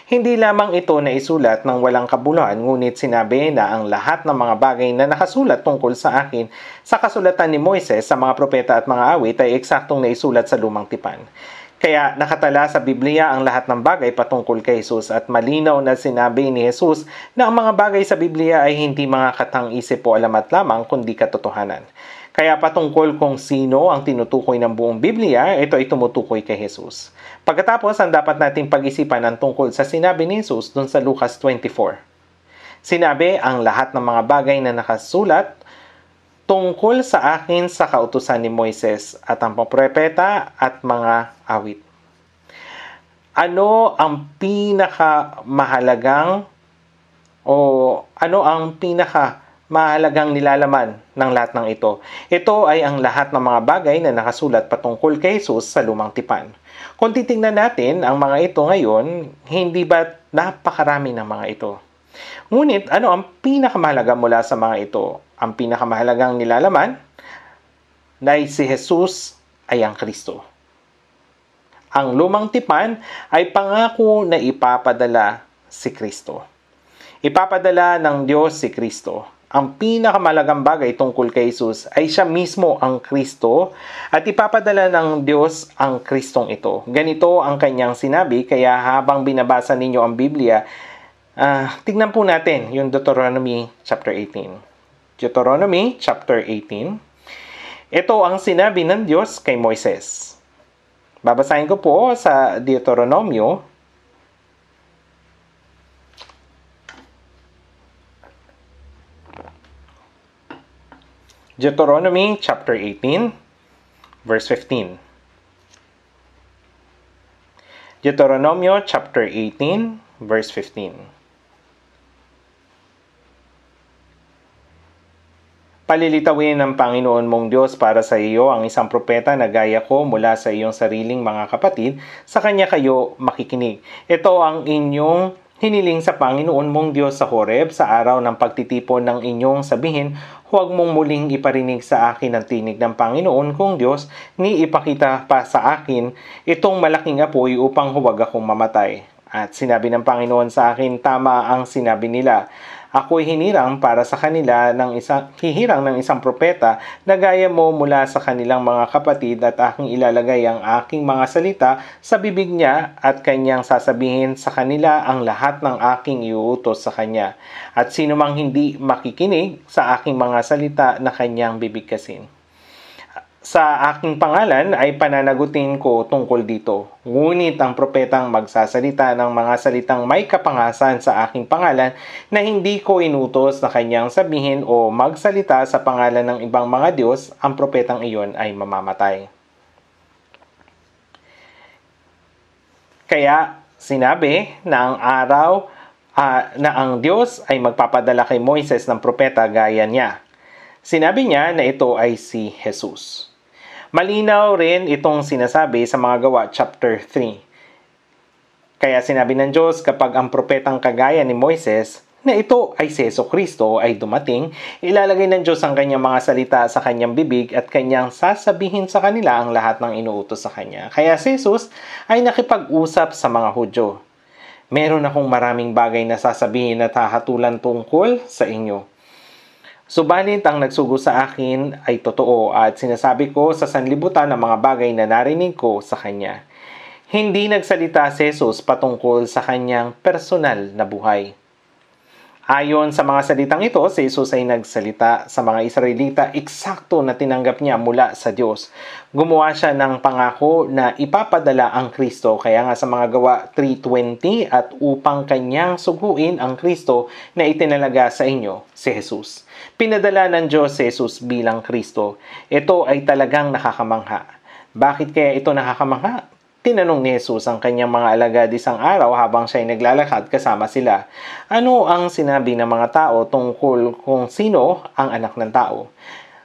Hindi lamang ito na isulat ng walang kabuluhan ngunit sinabi na ang lahat ng mga bagay na nakasulat tungkol sa akin sa kasulatan ni Moises sa mga propeta at mga awit ay eksaktong naisulat sa lumang tipan. Kaya nakatala sa Biblia ang lahat ng bagay patungkol kay Jesus at malinaw na sinabi ni Jesus na ang mga bagay sa Biblia ay hindi mga katang-isip o alamat lamang kundi katotohanan. Kaya patungkol kung sino ang tinutukoy ng buong Biblia, ito ay tumutukoy kay Jesus. Pagkatapos, ang dapat nating pag-isipan ang tungkol sa sinabi ni Jesus dun sa Lucas 24. Sinabi ang lahat ng mga bagay na nakasulat tungkol sa akin sa kautusan ni Moises at ang propeta at mga awit. Ano ang pinakamahalagang o ano ang pinaka mahalagang nilalaman ng lahat ng ito. Ito ay ang lahat ng mga bagay na nakasulat patungkol kay Jesus sa lumang tipan. Kung titingnan natin ang mga ito ngayon, hindi ba napakarami ng mga ito? Ngunit ano ang pinakamahalaga mula sa mga ito? Ang pinakamahalagang nilalaman na si Jesus ay ang Kristo. Ang lumang tipan ay pangako na ipapadala si Kristo. Ipapadala ng Diyos si Kristo ang pinakamalagang bagay tungkol kay Jesus ay siya mismo ang Kristo at ipapadala ng Diyos ang Kristong ito. Ganito ang kanyang sinabi kaya habang binabasa ninyo ang Biblia, uh, tignan po natin yung Deuteronomy chapter 18. Deuteronomy chapter 18. Ito ang sinabi ng Diyos kay Moises. Babasahin ko po sa Deuteronomio Deuteronomy chapter 18, verse 15. Deuteronomy chapter 18, verse 15. Palilitawin ng Panginoon mong Diyos para sa iyo ang isang propeta na gaya ko mula sa iyong sariling mga kapatid, sa kanya kayo makikinig. Ito ang inyong hiniling sa Panginoon mong Diyos sa Horeb sa araw ng pagtitipon ng inyong sabihin huwag mong muling iparinig sa akin ang tinig ng Panginoon kong Diyos, ni ipakita pa sa akin itong malaking apoy upang huwag akong mamatay. At sinabi ng Panginoon sa akin, tama ang sinabi nila Ako'y hinirang para sa kanila ng isang hihirang ng isang propeta na gaya mo mula sa kanilang mga kapatid at aking ilalagay ang aking mga salita sa bibig niya at kanyang sasabihin sa kanila ang lahat ng aking iuutos sa kanya. At sino mang hindi makikinig sa aking mga salita na kanyang bibigkasin sa aking pangalan ay pananagutin ko tungkol dito. Ngunit ang propetang magsasalita ng mga salitang may kapangasan sa aking pangalan na hindi ko inutos na kanyang sabihin o magsalita sa pangalan ng ibang mga Diyos, ang propetang iyon ay mamamatay. Kaya sinabi na ang araw uh, na ang Diyos ay magpapadala kay Moises ng propeta gaya niya. Sinabi niya na ito ay si Jesus. Malinaw rin itong sinasabi sa mga gawa chapter 3. Kaya sinabi ng Diyos kapag ang propetang kagaya ni Moises na ito ay si Yeso Kristo ay dumating, ilalagay ng Diyos ang kanyang mga salita sa kanyang bibig at kanyang sasabihin sa kanila ang lahat ng inuutos sa kanya. Kaya si Jesus ay nakipag-usap sa mga Hudyo. Meron akong maraming bagay na sasabihin at hahatulan tungkol sa inyo. Subalit ang nagsugo sa akin ay totoo at sinasabi ko sa sanlibutan ang mga bagay na narinig ko sa kanya. Hindi nagsalita si Jesus patungkol sa kanyang personal na buhay. Ayon sa mga salitang ito, si Jesus ay nagsalita sa mga Israelita eksakto na tinanggap niya mula sa Diyos. Gumawa siya ng pangako na ipapadala ang Kristo, kaya nga sa mga gawa 3.20 at upang kanyang suguin ang Kristo na itinalaga sa inyo, si Jesus. Pinadala ng Diyos si Jesus bilang Kristo. Ito ay talagang nakakamangha. Bakit kaya ito nakakamangha? Tinanong ni Jesus ang kanyang mga alagad isang araw habang siya ay naglalakad kasama sila, ano ang sinabi ng mga tao tungkol kung sino ang anak ng tao?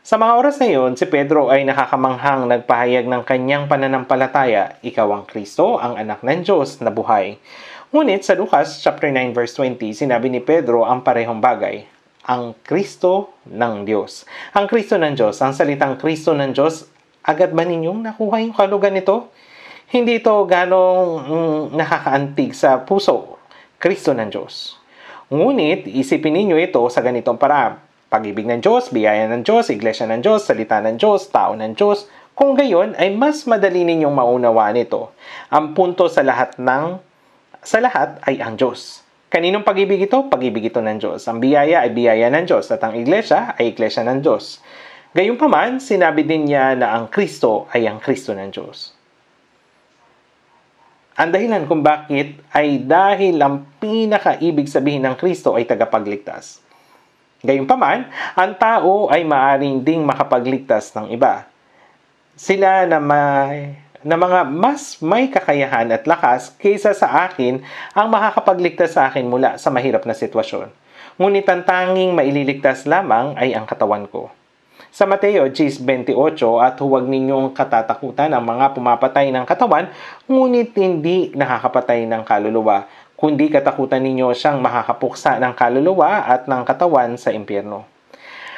Sa mga oras na iyon, si Pedro ay nakakamanghang nagpahayag ng kanyang pananampalataya, ikaw ang Kristo, ang anak ng Diyos na buhay. Ngunit sa Lucas chapter 9 verse 20, sinabi ni Pedro ang parehong bagay, ang Kristo ng Diyos. Ang Kristo ng Diyos, ang salitang Kristo ng Diyos, agad ba ninyong nakuha yung kalugan nito? hindi ito ganong mm, nakakaantig sa puso, Kristo ng Diyos. Ngunit, isipin ninyo ito sa ganitong paraan. Pag-ibig ng Diyos, biyaya ng Diyos, iglesia ng Diyos, salita ng Diyos, tao ng Diyos. Kung gayon, ay mas madali ninyong maunawaan ito. Ang punto sa lahat ng sa lahat ay ang Diyos. Kaninong pag-ibig ito? Pag-ibig ito ng Diyos. Ang biyaya ay biyaya ng Diyos at ang iglesia ay iglesia ng Diyos. Gayunpaman, sinabi din niya na ang Kristo ay ang Kristo ng Diyos. Ang dahilan kung bakit ay dahil ang pinakaibig sabihin ng Kristo ay tagapagligtas. Gayunpaman, ang tao ay maaaring ding makapagligtas ng iba. Sila na, may, na mga mas may kakayahan at lakas kaysa sa akin ang makakapagligtas sa akin mula sa mahirap na sitwasyon. Ngunit ang tanging maililigtas lamang ay ang katawan ko sa Mateo 10.28 at huwag ninyong katatakutan ang mga pumapatay ng katawan, ngunit hindi nakakapatay ng kaluluwa, kundi katakutan ninyo siyang makakapuksa ng kaluluwa at ng katawan sa impyerno.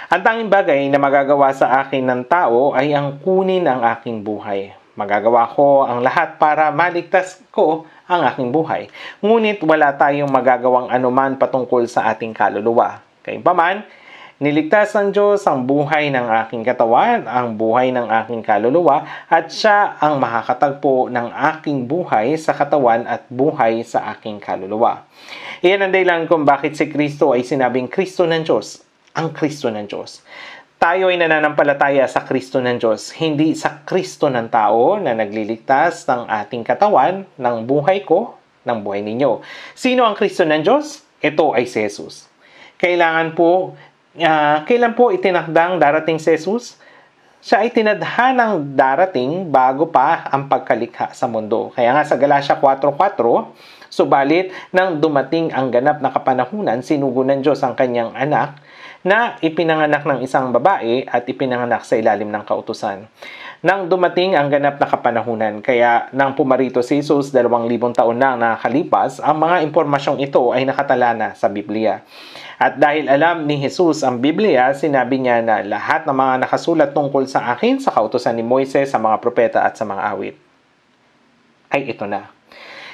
Ang tanging bagay na magagawa sa akin ng tao ay ang kunin ang aking buhay. Magagawa ko ang lahat para maligtas ko ang aking buhay. Ngunit wala tayong magagawang anuman patungkol sa ating kaluluwa. Kaypaman, Niligtas ng Diyos ang buhay ng aking katawan, ang buhay ng aking kaluluwa, at siya ang makakatagpo ng aking buhay sa katawan at buhay sa aking kaluluwa. Iyan ang dahilan kung bakit si Kristo ay sinabing Kristo ng Diyos, ang Kristo ng Diyos tayo ay nananampalataya sa Kristo ng Diyos, hindi sa Kristo ng tao na nagliligtas ng ating katawan, ng buhay ko, ng buhay ninyo. Sino ang Kristo ng Diyos? Ito ay si Jesus. Kailangan po uh, kailan po itinakdang darating si Jesus? Siya ay ng darating bago pa ang pagkalikha sa mundo. Kaya nga sa Galatia 4.4, subalit nang dumating ang ganap na kapanahunan, sinugo ng Diyos ang kanyang anak na ipinanganak ng isang babae at ipinanganak sa ilalim ng kautusan nang dumating ang ganap na kapanahunan. Kaya nang pumarito si Jesus dalawang libong taon na nakalipas, ang mga impormasyong ito ay nakatala na sa Biblia. At dahil alam ni Jesus ang Biblia, sinabi niya na lahat ng mga nakasulat tungkol sa akin sa kautosan ni Moises, sa mga propeta at sa mga awit ay ito na.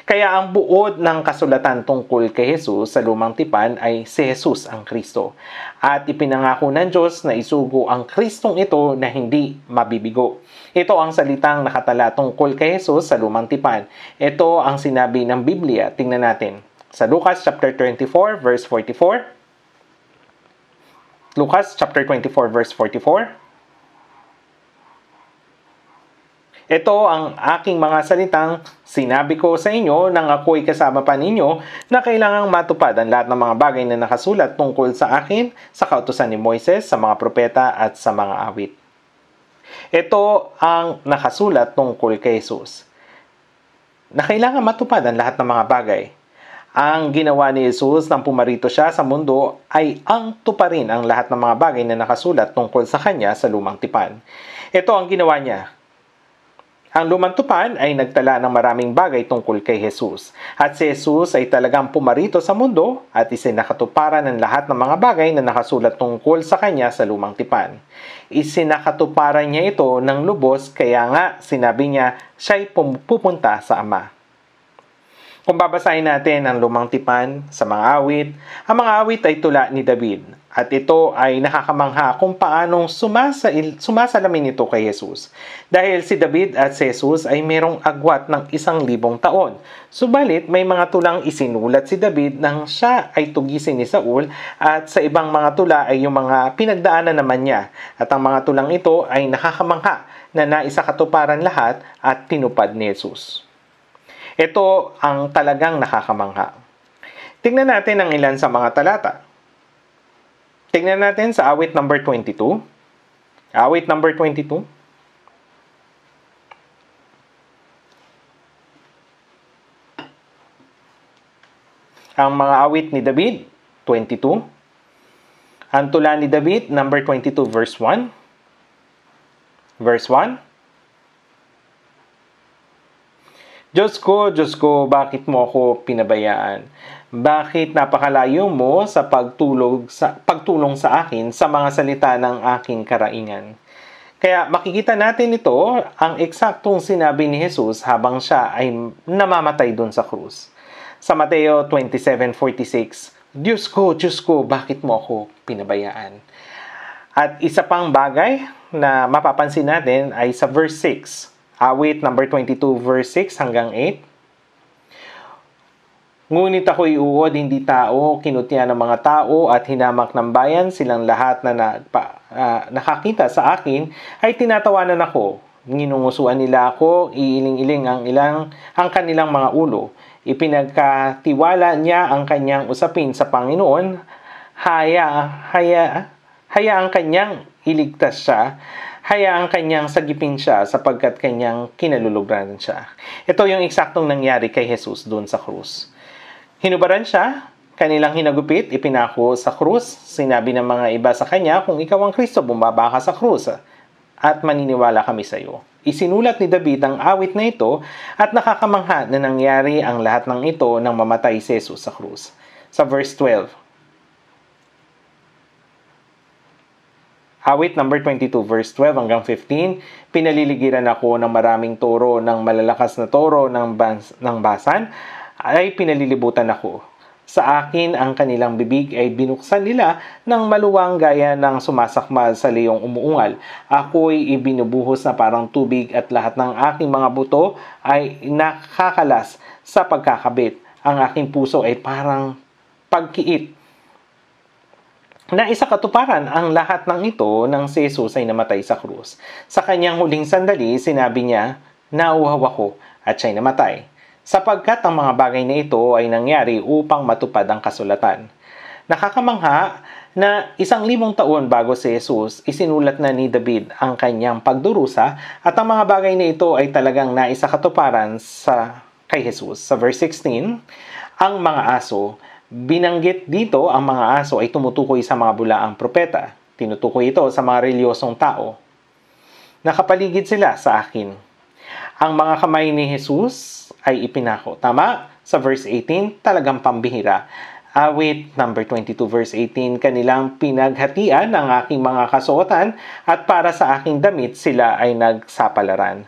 Kaya ang buod ng kasulatan tungkol kay Jesus sa lumang tipan ay si Jesus ang Kristo. At ipinangako ng Diyos na isugo ang Kristong ito na hindi mabibigo. Ito ang salitang nakatala tungkol kay Jesus sa lumang tipan. Ito ang sinabi ng Biblia. Tingnan natin. Sa Lucas chapter 24 verse 44. Lucas chapter 24 verse 44. Ito ang aking mga salitang sinabi ko sa inyo nang ako'y kasama pa ninyo na kailangang matupad ang lahat ng mga bagay na nakasulat tungkol sa akin sa kautosan ni Moises, sa mga propeta at sa mga awit. Ito ang nakasulat tungkol kay Jesus na kailangan matupad ang lahat ng mga bagay. Ang ginawa ni Jesus nang pumarito siya sa mundo ay ang tuparin ang lahat ng mga bagay na nakasulat tungkol sa kanya sa lumang tipan. Ito ang ginawa niya. Ang lumantupan ay nagtala ng maraming bagay tungkol kay Jesus. At si Jesus ay talagang pumarito sa mundo at isinakatuparan ng lahat ng mga bagay na nakasulat tungkol sa kanya sa lumang tipan. Isinakatuparan niya ito ng lubos kaya nga sinabi niya siya ay pupunta sa Ama. Kung babasahin natin ang lumang tipan sa mga awit, ang mga awit ay tula ni David at ito ay nakakamangha kung paanong sumasail, sumasalamin ito kay Jesus. Dahil si David at si Jesus ay merong agwat ng isang libong taon. Subalit may mga tulang isinulat si David nang siya ay tugisin ni Saul at sa ibang mga tula ay yung mga pinagdaanan naman niya. At ang mga tulang ito ay nakakamangha na naisakatuparan lahat at tinupad ni Jesus. Ito ang talagang nakakamangha. Tingnan natin ang ilan sa mga talata. Tingnan natin sa awit number 22. Awit number 22. Ang mga awit ni David, 22. Ang tula ni David, number 22, verse 1. Verse 1. Diyos ko, Diyos ko, bakit mo ako pinabayaan? Bakit napakalayo mo sa pagtulog sa pagtulong sa akin sa mga salita ng aking karaingan? Kaya makikita natin ito ang eksaktong sinabi ni Jesus habang siya ay namamatay doon sa krus. Sa Mateo 27:46, Diyos ko, Diyos ko, bakit mo ako pinabayaan? At isa pang bagay na mapapansin natin ay sa verse 6 Awit number 22 verse 6 hanggang 8. Ngunit ako'y uod, hindi tao, kinutya ng mga tao at hinamak ng bayan, silang lahat na, na uh, nakakita sa akin ay tinatawanan ako. Ninungusuan nila ako, iiling-iling ang ilang ang kanilang mga ulo. Ipinagkatiwala niya ang kanyang usapin sa Panginoon. Haya, haya, haya ang kanyang iligtas siya hayaang kanyang sagipin siya sapagkat kanyang kinalulugran siya. Ito yung eksaktong nangyari kay Jesus doon sa krus. Hinubaran siya, kanilang hinagupit, ipinako sa krus. Sinabi ng mga iba sa kanya, kung ikaw ang Kristo, bumaba ka sa krus at maniniwala kami sa iyo. Isinulat ni David ang awit na ito at nakakamangha na nangyari ang lahat ng ito nang mamatay si Jesus sa krus. Sa verse 12, Awit number 22 verse 12 hanggang 15, pinaliligiran ako ng maraming toro ng malalakas na toro ng, bans, ng basan ay pinalilibutan ako. Sa akin, ang kanilang bibig ay binuksan nila ng maluwang gaya ng sumasakmal sa leyong umuungal. ay ibinubuhos na parang tubig at lahat ng aking mga buto ay nakakalas sa pagkakabit. Ang aking puso ay parang pagkiit na isa katuparan ang lahat ng ito nang si Jesus ay namatay sa krus. Sa kanyang huling sandali, sinabi niya, Nauhaw ako at siya'y namatay, sapagkat ang mga bagay na ito ay nangyari upang matupad ang kasulatan. Nakakamangha na isang limong taon bago si Jesus, isinulat na ni David ang kanyang pagdurusa at ang mga bagay na ito ay talagang naisakatuparan sa kay Jesus. Sa verse 16, ang mga aso Binanggit dito ang mga aso ay tumutukoy sa mga bulaang propeta. Tinutukoy ito sa mga reliyosong tao. Nakapaligid sila sa akin. Ang mga kamay ni Jesus ay ipinako. Tama? Sa verse 18, talagang pambihira. Awit ah, number 22 verse 18, kanilang pinaghatian ang aking mga kasuotan at para sa aking damit sila ay nagsapalaran.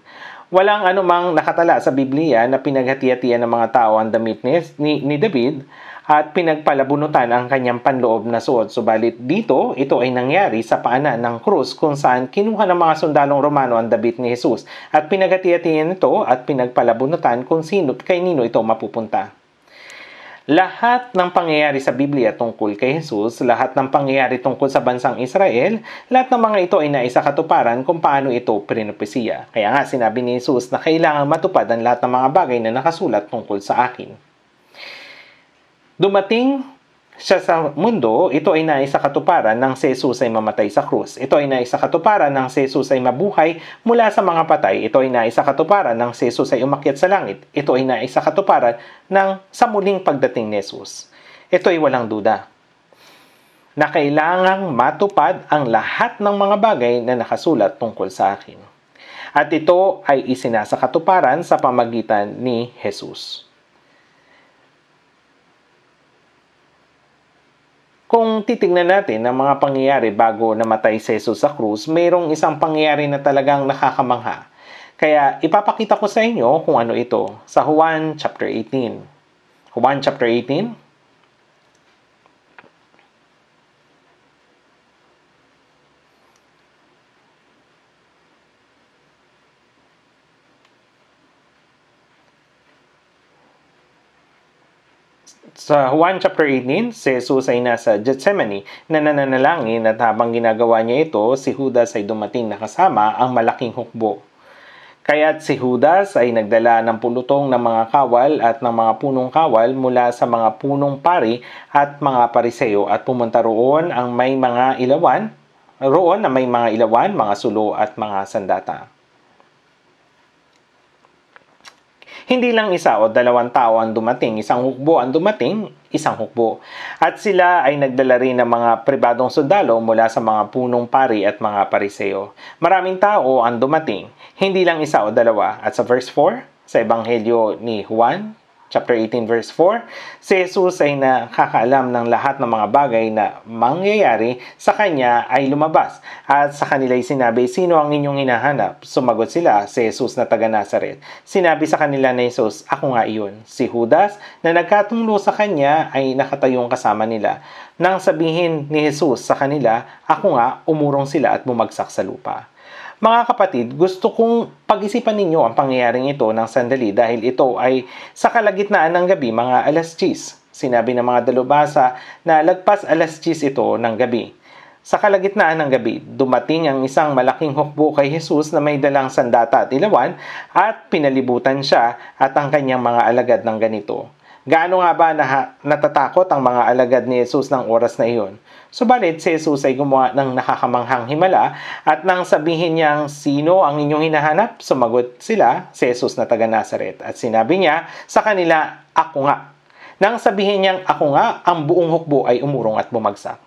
Walang anumang nakatala sa Biblia na pinaghati-hatian ng mga tao ang damit ni, ni, ni David at pinagpalabunutan ang kanyang panloob na suot. Subalit dito, ito ay nangyari sa paanan ng krus kung saan kinuha ng mga sundalong Romano ang dabit ni Jesus at pinagatiatian ito at pinagpalabunutan kung sino kay nino ito mapupunta. Lahat ng pangyayari sa Biblia tungkol kay Jesus, lahat ng pangyayari tungkol sa bansang Israel, lahat ng mga ito ay naisa katuparan kung paano ito prinopesiya. Kaya nga sinabi ni Jesus na kailangan matupad ang lahat ng mga bagay na nakasulat tungkol sa akin. Dumating siya sa mundo, ito ay nais sa katuparan ng si Jesus ay mamatay sa krus. Ito ay nais sa katuparan ng si Jesus ay mabuhay mula sa mga patay. Ito ay nais sa katuparan ng si Jesus ay umakyat sa langit. Ito ay nais sa katuparan ng sa muling pagdating ni Jesus. Ito ay walang duda na kailangang matupad ang lahat ng mga bagay na nakasulat tungkol sa akin. At ito ay isinasakatuparan sa pamagitan ni Jesus. Kung titingnan natin ang mga pangyayari bago namatay si Jesus sa krus, mayroong isang pangyayari na talagang nakakamangha. Kaya ipapakita ko sa inyo kung ano ito sa Juan chapter 18. Juan chapter 18, sa Juan chapter 18, si Jesus ay nasa Gethsemane na nananalangin at habang ginagawa niya ito, si Judas ay dumating na kasama ang malaking hukbo. Kaya't si Judas ay nagdala ng pulutong ng mga kawal at ng mga punong kawal mula sa mga punong pari at mga pariseo at pumunta roon ang may mga ilawan, roon na may mga ilawan, mga sulo at mga sandata. Hindi lang isa o dalawang tao ang dumating, isang hukbo ang dumating, isang hukbo. At sila ay nagdala rin ng mga pribadong sundalo mula sa mga punong pari at mga pariseo. Maraming tao ang dumating, hindi lang isa o dalawa. At sa verse 4, sa Ebanghelyo ni Juan, chapter 18 verse 4, si Jesus ay nakakaalam ng lahat ng mga bagay na mangyayari sa kanya ay lumabas. At sa kanila ay sinabi, sino ang inyong hinahanap? Sumagot sila, si Jesus na taga Nazaret. Sinabi sa kanila na Jesus, ako nga iyon. Si Judas na nagkatunglo sa kanya ay nakatayong kasama nila. Nang sabihin ni Jesus sa kanila, ako nga, umurong sila at bumagsak sa lupa. Mga kapatid, gusto kong pag-isipan ninyo ang pangyayaring ito ng sandali dahil ito ay sa kalagitnaan ng gabi mga alas 10. Sinabi ng mga dalubasa na lagpas alas 10 ito ng gabi. Sa kalagitnaan ng gabi, dumating ang isang malaking hukbo kay Jesus na may dalang sandata at ilawan at pinalibutan siya at ang kanyang mga alagad ng ganito. Gaano nga ba na natatakot ang mga alagad ni Jesus ng oras na iyon? Subalit si Jesus ay gumawa ng nakakamanghang himala at nang sabihin niyang sino ang inyong hinahanap, sumagot sila si Jesus na taga Nazaret at sinabi niya sa kanila, ako nga. Nang sabihin niyang ako nga, ang buong hukbo ay umurong at bumagsak.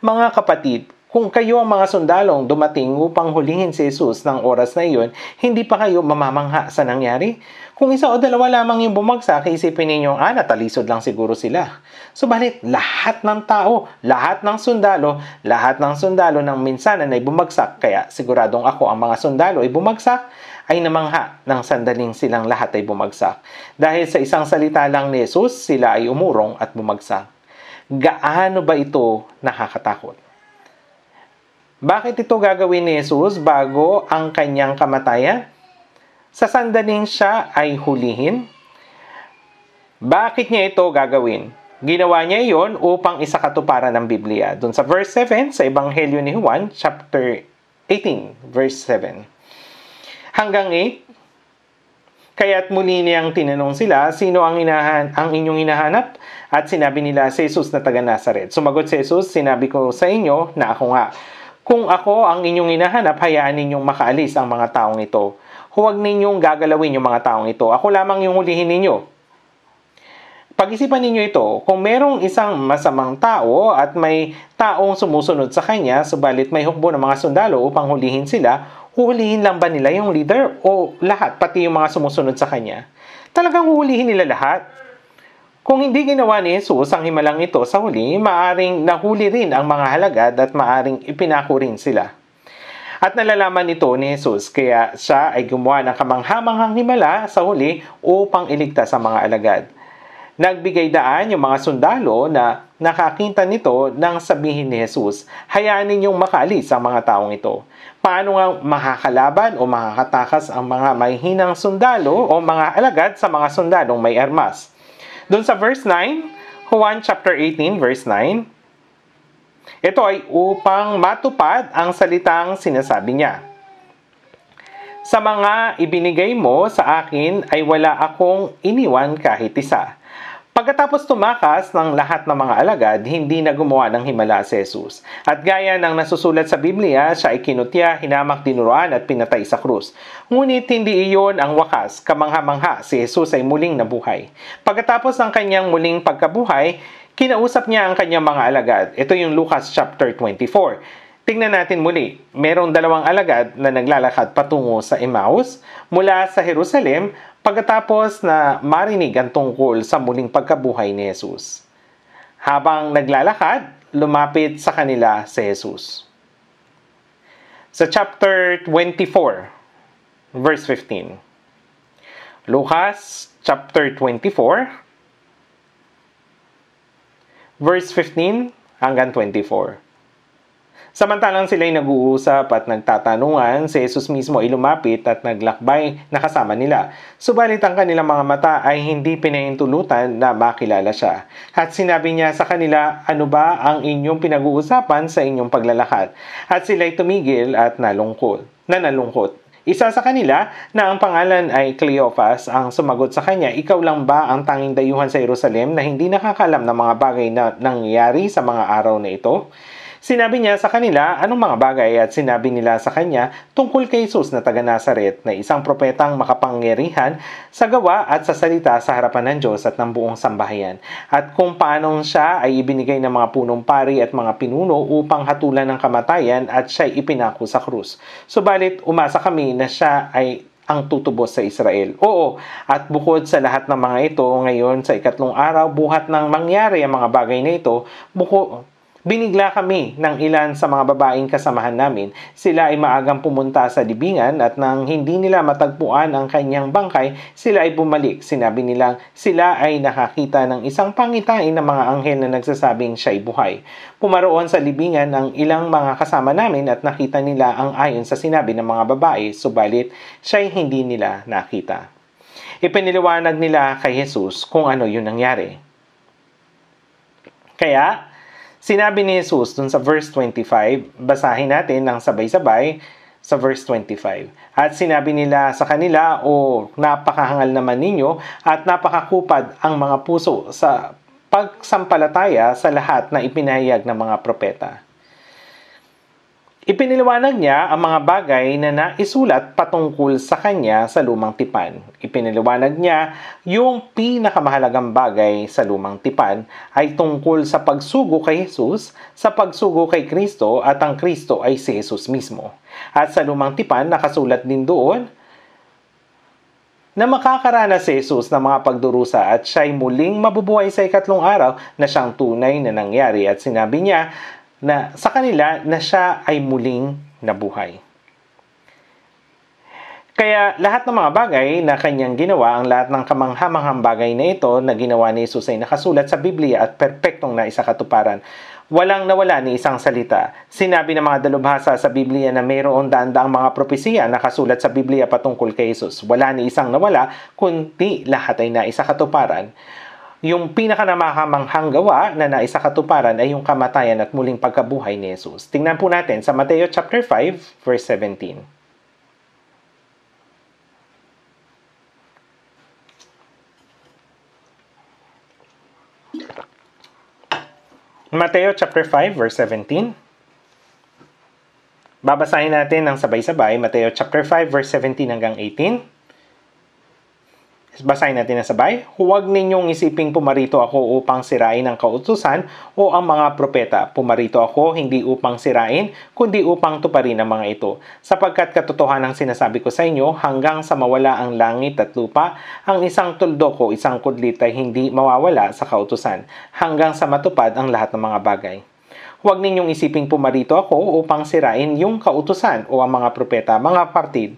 Mga kapatid, kung kayo ang mga sundalong dumating upang hulingin si Jesus ng oras na iyon, hindi pa kayo mamamangha sa nangyari? Kung isa o dalawa lamang yung bumagsak, isipin ninyo, ah, natalisod lang siguro sila. Subalit, lahat ng tao, lahat ng sundalo, lahat ng sundalo ng minsanan ay bumagsak, kaya siguradong ako ang mga sundalo ay bumagsak, ay namangha ng sandaling silang lahat ay bumagsak. Dahil sa isang salita lang ni Jesus, sila ay umurong at bumagsak. Gaano ba ito nakakatakot? Bakit ito gagawin ni Jesus bago ang kanyang kamatayan? Sa sandaling siya ay hulihin? Bakit niya ito gagawin? Ginawa niya iyon upang isakatuparan ng Biblia. Doon sa verse 7 sa Ebanghelyo ni Juan, chapter 18, verse 7. Hanggang 8, Kaya't muli niyang tinanong sila, sino ang, inahan, ang inyong hinahanap? At sinabi nila, si Jesus na taga Nazareth. Sumagot si Jesus, sinabi ko sa inyo na ako nga. Kung ako ang inyong hinahanap, hayaan ninyong makaalis ang mga taong ito. Huwag ninyong gagalawin yung mga taong ito. Ako lamang yung hulihin ninyo. Pag-isipan ninyo ito, kung merong isang masamang tao at may taong sumusunod sa kanya, subalit may hukbo ng mga sundalo upang hulihin sila, huhulihin lang ba nila yung leader o lahat, pati yung mga sumusunod sa kanya? Talagang huhulihin nila lahat? Kung hindi ginawa ni Jesus ang himalang ito sa huli, maaring nahuli rin ang mga halagad at maaring ipinako rin sila. At nalalaman ito ni Jesus kaya siya ay gumawa ng kamanghamanghang himala sa huli upang iligtas ang mga alagad. Nagbigay daan yung mga sundalo na nakakita nito nang sabihin ni Jesus, hayaan ninyong makaalis ang mga taong ito. Paano nga makakalaban o makakatakas ang mga mahihinang sundalo o mga alagad sa mga sundalong may armas? Doon sa verse 9, Juan chapter 18 verse 9, ito ay upang matupad ang salitang sinasabi niya. Sa mga ibinigay mo sa akin ay wala akong iniwan kahit isa. Pagkatapos tumakas ng lahat ng mga alagad, hindi na gumawa ng himala si Jesus. At gaya ng nasusulat sa Biblia, siya ay kinutya, hinamak, dinuruan at pinatay sa krus. Ngunit hindi iyon ang wakas, kamangha-mangha, si Jesus ay muling nabuhay. Pagkatapos ng kanyang muling pagkabuhay, kinausap niya ang kanyang mga alagad. Ito yung Lucas chapter 24. Tingnan natin muli, merong dalawang alagad na naglalakad patungo sa Emmaus mula sa Jerusalem pagkatapos na marinig ang tungkol sa muling pagkabuhay ni Jesus. Habang naglalakad, lumapit sa kanila si Jesus. Sa chapter 24, verse 15. Lucas chapter 24, verse 15 hanggang 24. Samantalang sila'y nag-uusap at nagtatanungan, si Jesus mismo ay lumapit at naglakbay na kasama nila. Subalit ang kanilang mga mata ay hindi pinahintulutan na makilala siya. At sinabi niya sa kanila, ano ba ang inyong pinag-uusapan sa inyong paglalakad? At sila'y tumigil at nalungkot, na nalungkot. Isa sa kanila na ang pangalan ay Cleophas ang sumagot sa kanya, ikaw lang ba ang tanging dayuhan sa Jerusalem na hindi nakakalam ng mga bagay na nangyayari sa mga araw na ito? Sinabi niya sa kanila anong mga bagay at sinabi nila sa kanya tungkol kay Jesus na taga Nazaret na isang propetang makapangyarihan sa gawa at sa salita sa harapan ng Diyos at ng buong sambahayan at kung paano siya ay ibinigay ng mga punong pari at mga pinuno upang hatulan ng kamatayan at siya ay ipinako sa krus. Subalit umasa kami na siya ay ang tutubos sa Israel. Oo, at bukod sa lahat ng mga ito, ngayon sa ikatlong araw, buhat ng mangyari ang mga bagay na ito, buko, Binigla kami ng ilan sa mga babaeng kasamahan namin. Sila ay maagang pumunta sa libingan at nang hindi nila matagpuan ang kanyang bangkay, sila ay bumalik. Sinabi nilang sila ay nakakita ng isang pangitain ng mga anghel na nagsasabing siya ay buhay. Pumaroon sa libingan ang ilang mga kasama namin at nakita nila ang ayon sa sinabi ng mga babae, subalit siya ay hindi nila nakita. Ipiniliwanag nila kay Jesus kung ano yun nangyari. Kaya, Sinabi ni Jesus dun sa verse 25, basahin natin ng sabay-sabay sa verse 25. At sinabi nila sa kanila, O napakahangal naman ninyo at napakakupad ang mga puso sa pagsampalataya sa lahat na ipinahayag ng mga propeta. Ipiniliwanag niya ang mga bagay na naisulat patungkol sa kanya sa lumang tipan. Ipiniliwanag niya yung pinakamahalagang bagay sa lumang tipan ay tungkol sa pagsugo kay Jesus, sa pagsugo kay Kristo at ang Kristo ay si Jesus mismo. At sa lumang tipan nakasulat din doon na makakaranas si Jesus ng mga pagdurusa at siya'y muling mabubuhay sa ikatlong araw na siyang tunay na nangyari at sinabi niya na sa kanila na siya ay muling nabuhay. Kaya lahat ng mga bagay na kanyang ginawa, ang lahat ng kamanghamanghang bagay na ito na ginawa ni Jesus ay nakasulat sa Biblia at perpektong na isakatuparan. Walang nawala ni isang salita. Sinabi ng mga dalubhasa sa Biblia na mayroon daandaang mga propesiya na kasulat sa Biblia patungkol kay Jesus. Wala ni isang nawala, kundi lahat ay naisakatuparan. Yung pinakanamakamanghang gawa na naisakatuparan ay yung kamatayan at muling pagkabuhay ni Jesus. Tingnan po natin sa Mateo chapter 5 verse 17. Mateo chapter 5 verse 17. Babasahin natin ng sabay-sabay Mateo chapter 5 verse 17 hanggang 18. Basahin natin na sabay, huwag ninyong isiping pumarito ako upang sirain ang kautusan o ang mga propeta. Pumarito ako hindi upang sirain, kundi upang tuparin ang mga ito. Sapagkat katotohanan ang sinasabi ko sa inyo, hanggang sa mawala ang langit at lupa, ang isang tuldok o isang kudlit ay hindi mawawala sa kautusan, hanggang sa matupad ang lahat ng mga bagay. Huwag ninyong isiping pumarito ako upang sirain yung kautusan o ang mga propeta, mga partid.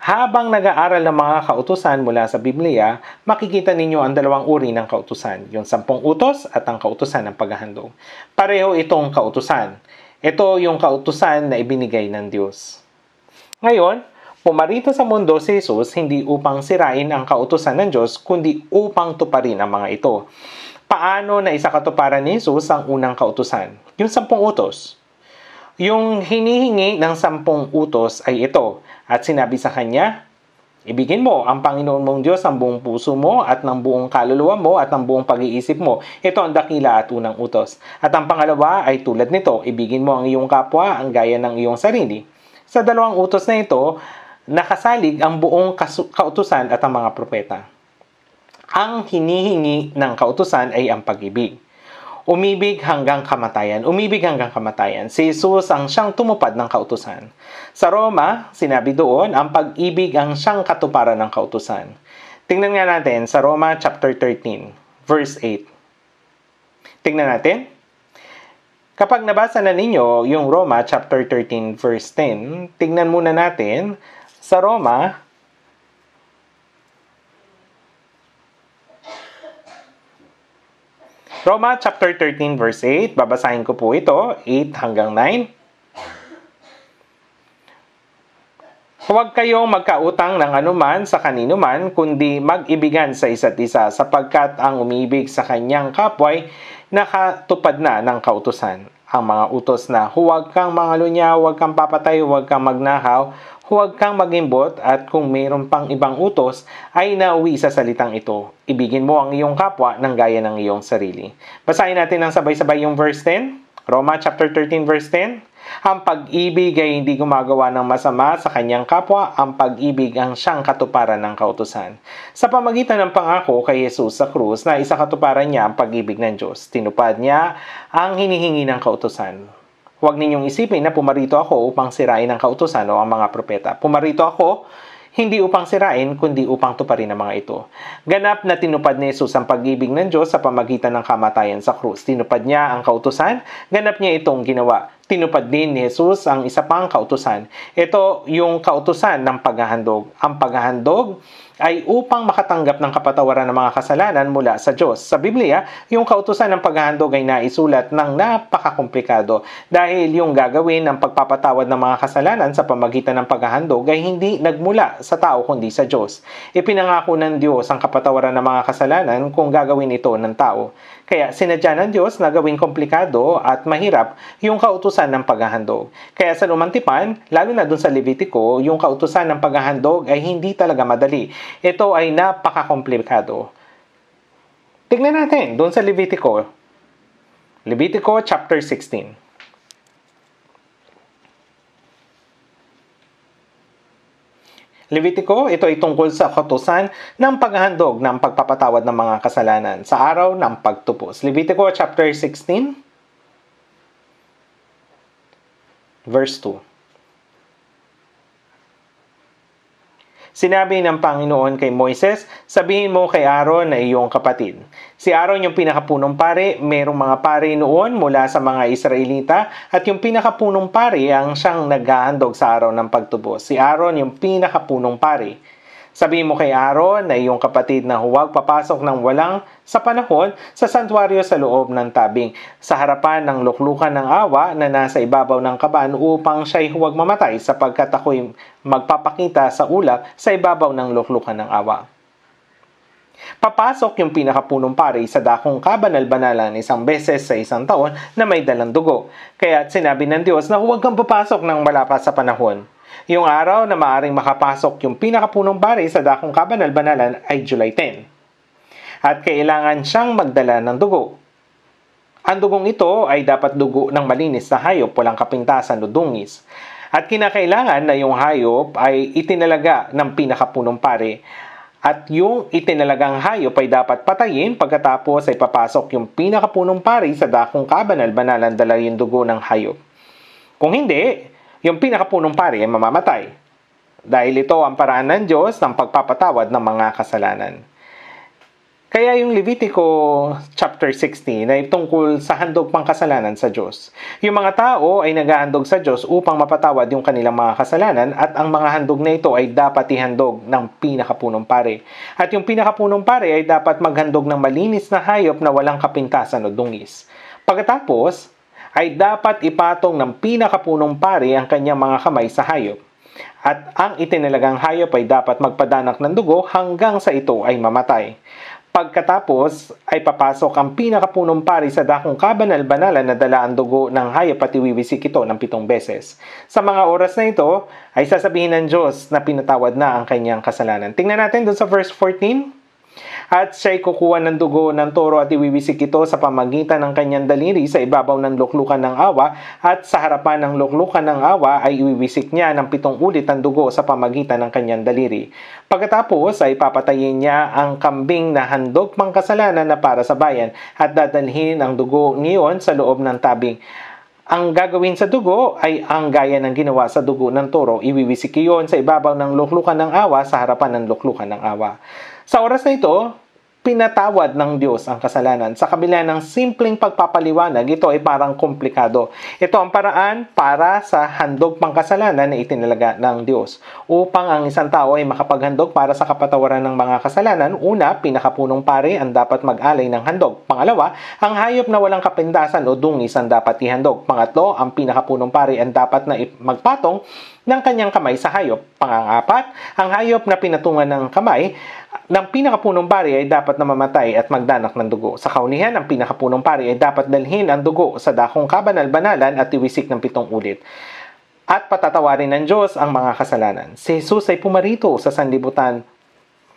Habang nag-aaral ng mga kautusan mula sa Biblia, makikita ninyo ang dalawang uri ng kautusan, yung sampung utos at ang kautusan ng paghahandog. Pareho itong kautusan. Ito yung kautusan na ibinigay ng Diyos. Ngayon, pumarito sa mundo si Jesus hindi upang sirain ang kautusan ng Diyos, kundi upang tuparin ang mga ito. Paano na isa isakatuparan ni Jesus ang unang kautusan? Yung sampung utos. Yung hinihingi ng sampung utos ay ito, at sinabi sa kanya, Ibigin mo ang Panginoon mong Diyos ng buong puso mo at ng buong kaluluwa mo at ng buong pag-iisip mo. Ito ang dakila at unang utos. At ang pangalawa ay tulad nito, ibigin mo ang iyong kapwa ang gaya ng iyong sarili. Sa dalawang utos na ito, nakasalig ang buong kautusan at ang mga propeta. Ang hinihingi ng kautusan ay ang pag-ibig umibig hanggang kamatayan. Umibig hanggang kamatayan. Si Jesus ang siyang tumupad ng kautusan. Sa Roma, sinabi doon, ang pag-ibig ang siyang katuparan ng kautusan. Tingnan nga natin sa Roma chapter 13, verse 8. Tingnan natin. Kapag nabasa na ninyo yung Roma chapter 13 verse 10, tingnan muna natin sa Roma Roma chapter 13 verse 8, babasahin ko po ito, 8 hanggang 9. Huwag kayong magkautang ng anuman sa kanino man, kundi mag-ibigan sa isa't isa sapagkat ang umibig sa kanyang kapway nakatupad na ng kautusan. Ang mga utos na huwag kang mangalunya, huwag kang papatay, huwag kang magnahaw, huwag kang magimbot at kung mayroon pang ibang utos ay nauwi sa salitang ito. Ibigin mo ang iyong kapwa ng gaya ng iyong sarili. Basahin natin ng sabay-sabay yung verse 10. Roma chapter 13 verse 10. Ang pag-ibig ay hindi gumagawa ng masama sa kanyang kapwa, ang pag-ibig ang siyang katuparan ng kautusan. Sa pamagitan ng pangako kay Jesus sa krus na isa katuparan niya ang pag-ibig ng Diyos, tinupad niya ang hinihingi ng kautusan. Huwag ninyong isipin na pumarito ako upang sirain ang kautosan o ang mga propeta. Pumarito ako hindi upang sirain, kundi upang tuparin ang mga ito. Ganap na tinupad ni Jesus ang pag-ibig ng Diyos sa pamagitan ng kamatayan sa krus. Tinupad niya ang kautusan, ganap niya itong ginawa. Tinupad din ni Jesus ang isa pang kautusan. Ito yung kautusan ng paghahandog. Ang paghahandog ay upang makatanggap ng kapatawaran ng mga kasalanan mula sa Diyos. Sa Biblia, yung kautusan ng paghahandog ay naisulat ng napakakomplikado dahil yung gagawin ng pagpapatawad ng mga kasalanan sa pamagitan ng paghahandog ay hindi nagmula sa tao kundi sa Diyos. Ipinangako ng Diyos ang kapatawaran ng mga kasalanan kung gagawin ito ng tao. Kaya sinadya ng Diyos na gawing komplikado at mahirap yung kautusan ng paghahandog. Kaya sa lumantipan, lalo na dun sa Levitico, yung kautusan ng paghahandog ay hindi talaga madali. Ito ay napakakomplikado. Tignan natin doon sa Levitico. Levitico chapter 16. Levitico, ito ay tungkol sa katusan ng paghahandog ng pagpapatawad ng mga kasalanan sa araw ng pagtupos. Levitico chapter 16 verse 2. Sinabi ng Panginoon kay Moises, sabihin mo kay Aaron na iyong kapatid. Si Aaron yung pinakapunong pare, merong mga pare noon mula sa mga Israelita at yung pinakapunong pare ang siyang naghahandog sa araw ng pagtubos. Si Aaron yung pinakapunong pare. Sabihin mo kay Aaron na iyong kapatid na huwag papasok ng walang sa panahon sa santuario sa loob ng tabing, sa harapan ng luklukan ng awa na nasa ibabaw ng kaban upang siya'y huwag mamatay sapagkat ako'y magpapakita sa ulap sa ibabaw ng luklukan ng awa. Papasok yung pinakapunong pari sa dakong kabanal-banalan isang beses sa isang taon na may dalang dugo. Kaya't sinabi ng Diyos na huwag kang papasok ng malapas sa panahon. Yung araw na maaring makapasok yung pinakapunong pare sa dakong kabanal-banalan ay July 10. At kailangan siyang magdala ng dugo. Ang dugong ito ay dapat dugo ng malinis na hayop walang kapintasan o dungis. At kinakailangan na yung hayop ay itinalaga ng pinakapunong pare at yung itinalagang hayop ay dapat patayin pagkatapos ay papasok yung pinakapunong pari sa dakong kabanal-banalan dala yung dugo ng hayop. Kung hindi, yung pinakapunong pari ay mamamatay. Dahil ito ang paraan ng Diyos ng pagpapatawad ng mga kasalanan. Kaya yung Levitico chapter 16 ay tungkol sa handog pang kasalanan sa Diyos. Yung mga tao ay naghahandog sa Diyos upang mapatawad yung kanilang mga kasalanan at ang mga handog na ito ay dapat ihandog ng pinakapunong pare. At yung pinakapunong pare ay dapat maghandog ng malinis na hayop na walang kapintasan o dungis. Pagkatapos, ay dapat ipatong ng pinakapunong pari ang kanyang mga kamay sa hayop. At ang itinalagang hayop ay dapat magpadanak ng dugo hanggang sa ito ay mamatay. Pagkatapos ay papasok ang pinakapunong pari sa dakong kabanal-banalan na dala ang dugo ng hayop at iwiwisik ito ng pitong beses. Sa mga oras na ito ay sasabihin ng Diyos na pinatawad na ang kanyang kasalanan. Tingnan natin doon sa verse 14 at siya'y kukuha ng dugo ng toro at iwiwisik ito sa pamagitan ng kanyang daliri sa ibabaw ng luklukan ng awa at sa harapan ng luklukan ng awa ay iwiwisik niya ng pitong ulit ang dugo sa pamagitan ng kanyang daliri. Pagkatapos ay papatayin niya ang kambing na handog pangkasalanan na para sa bayan at dadalhin ang dugo niyon sa loob ng tabing. Ang gagawin sa dugo ay ang gaya ng ginawa sa dugo ng toro. Iwiwisik iyon sa ibabaw ng luklukan ng awa sa harapan ng luklukan ng awa. Sa oras na ito, pinatawad ng Diyos ang kasalanan. Sa kabila ng simpleng pagpapaliwanag, ito ay parang komplikado. Ito ang paraan para sa handog pang kasalanan na itinalaga ng Diyos. Upang ang isang tao ay makapaghandog para sa kapatawaran ng mga kasalanan, una, pinakapunong pare ang dapat mag-alay ng handog. Pangalawa, ang hayop na walang kapindasan o dungis ang dapat ihandog. Pangatlo, ang pinakapunong pare ang dapat na magpatong ng kanyang kamay sa hayop. Pangangapat, ang hayop na pinatungan ng kamay ng pinakapunong pari ay dapat na mamatay at magdanak ng dugo. Sa kaunihan, ang pinakapunong pari ay dapat dalhin ang dugo sa dakong kabanal-banalan at iwisik ng pitong ulit at patatawarin ng Diyos ang mga kasalanan. Si Jesus ay pumarito sa sanlibutan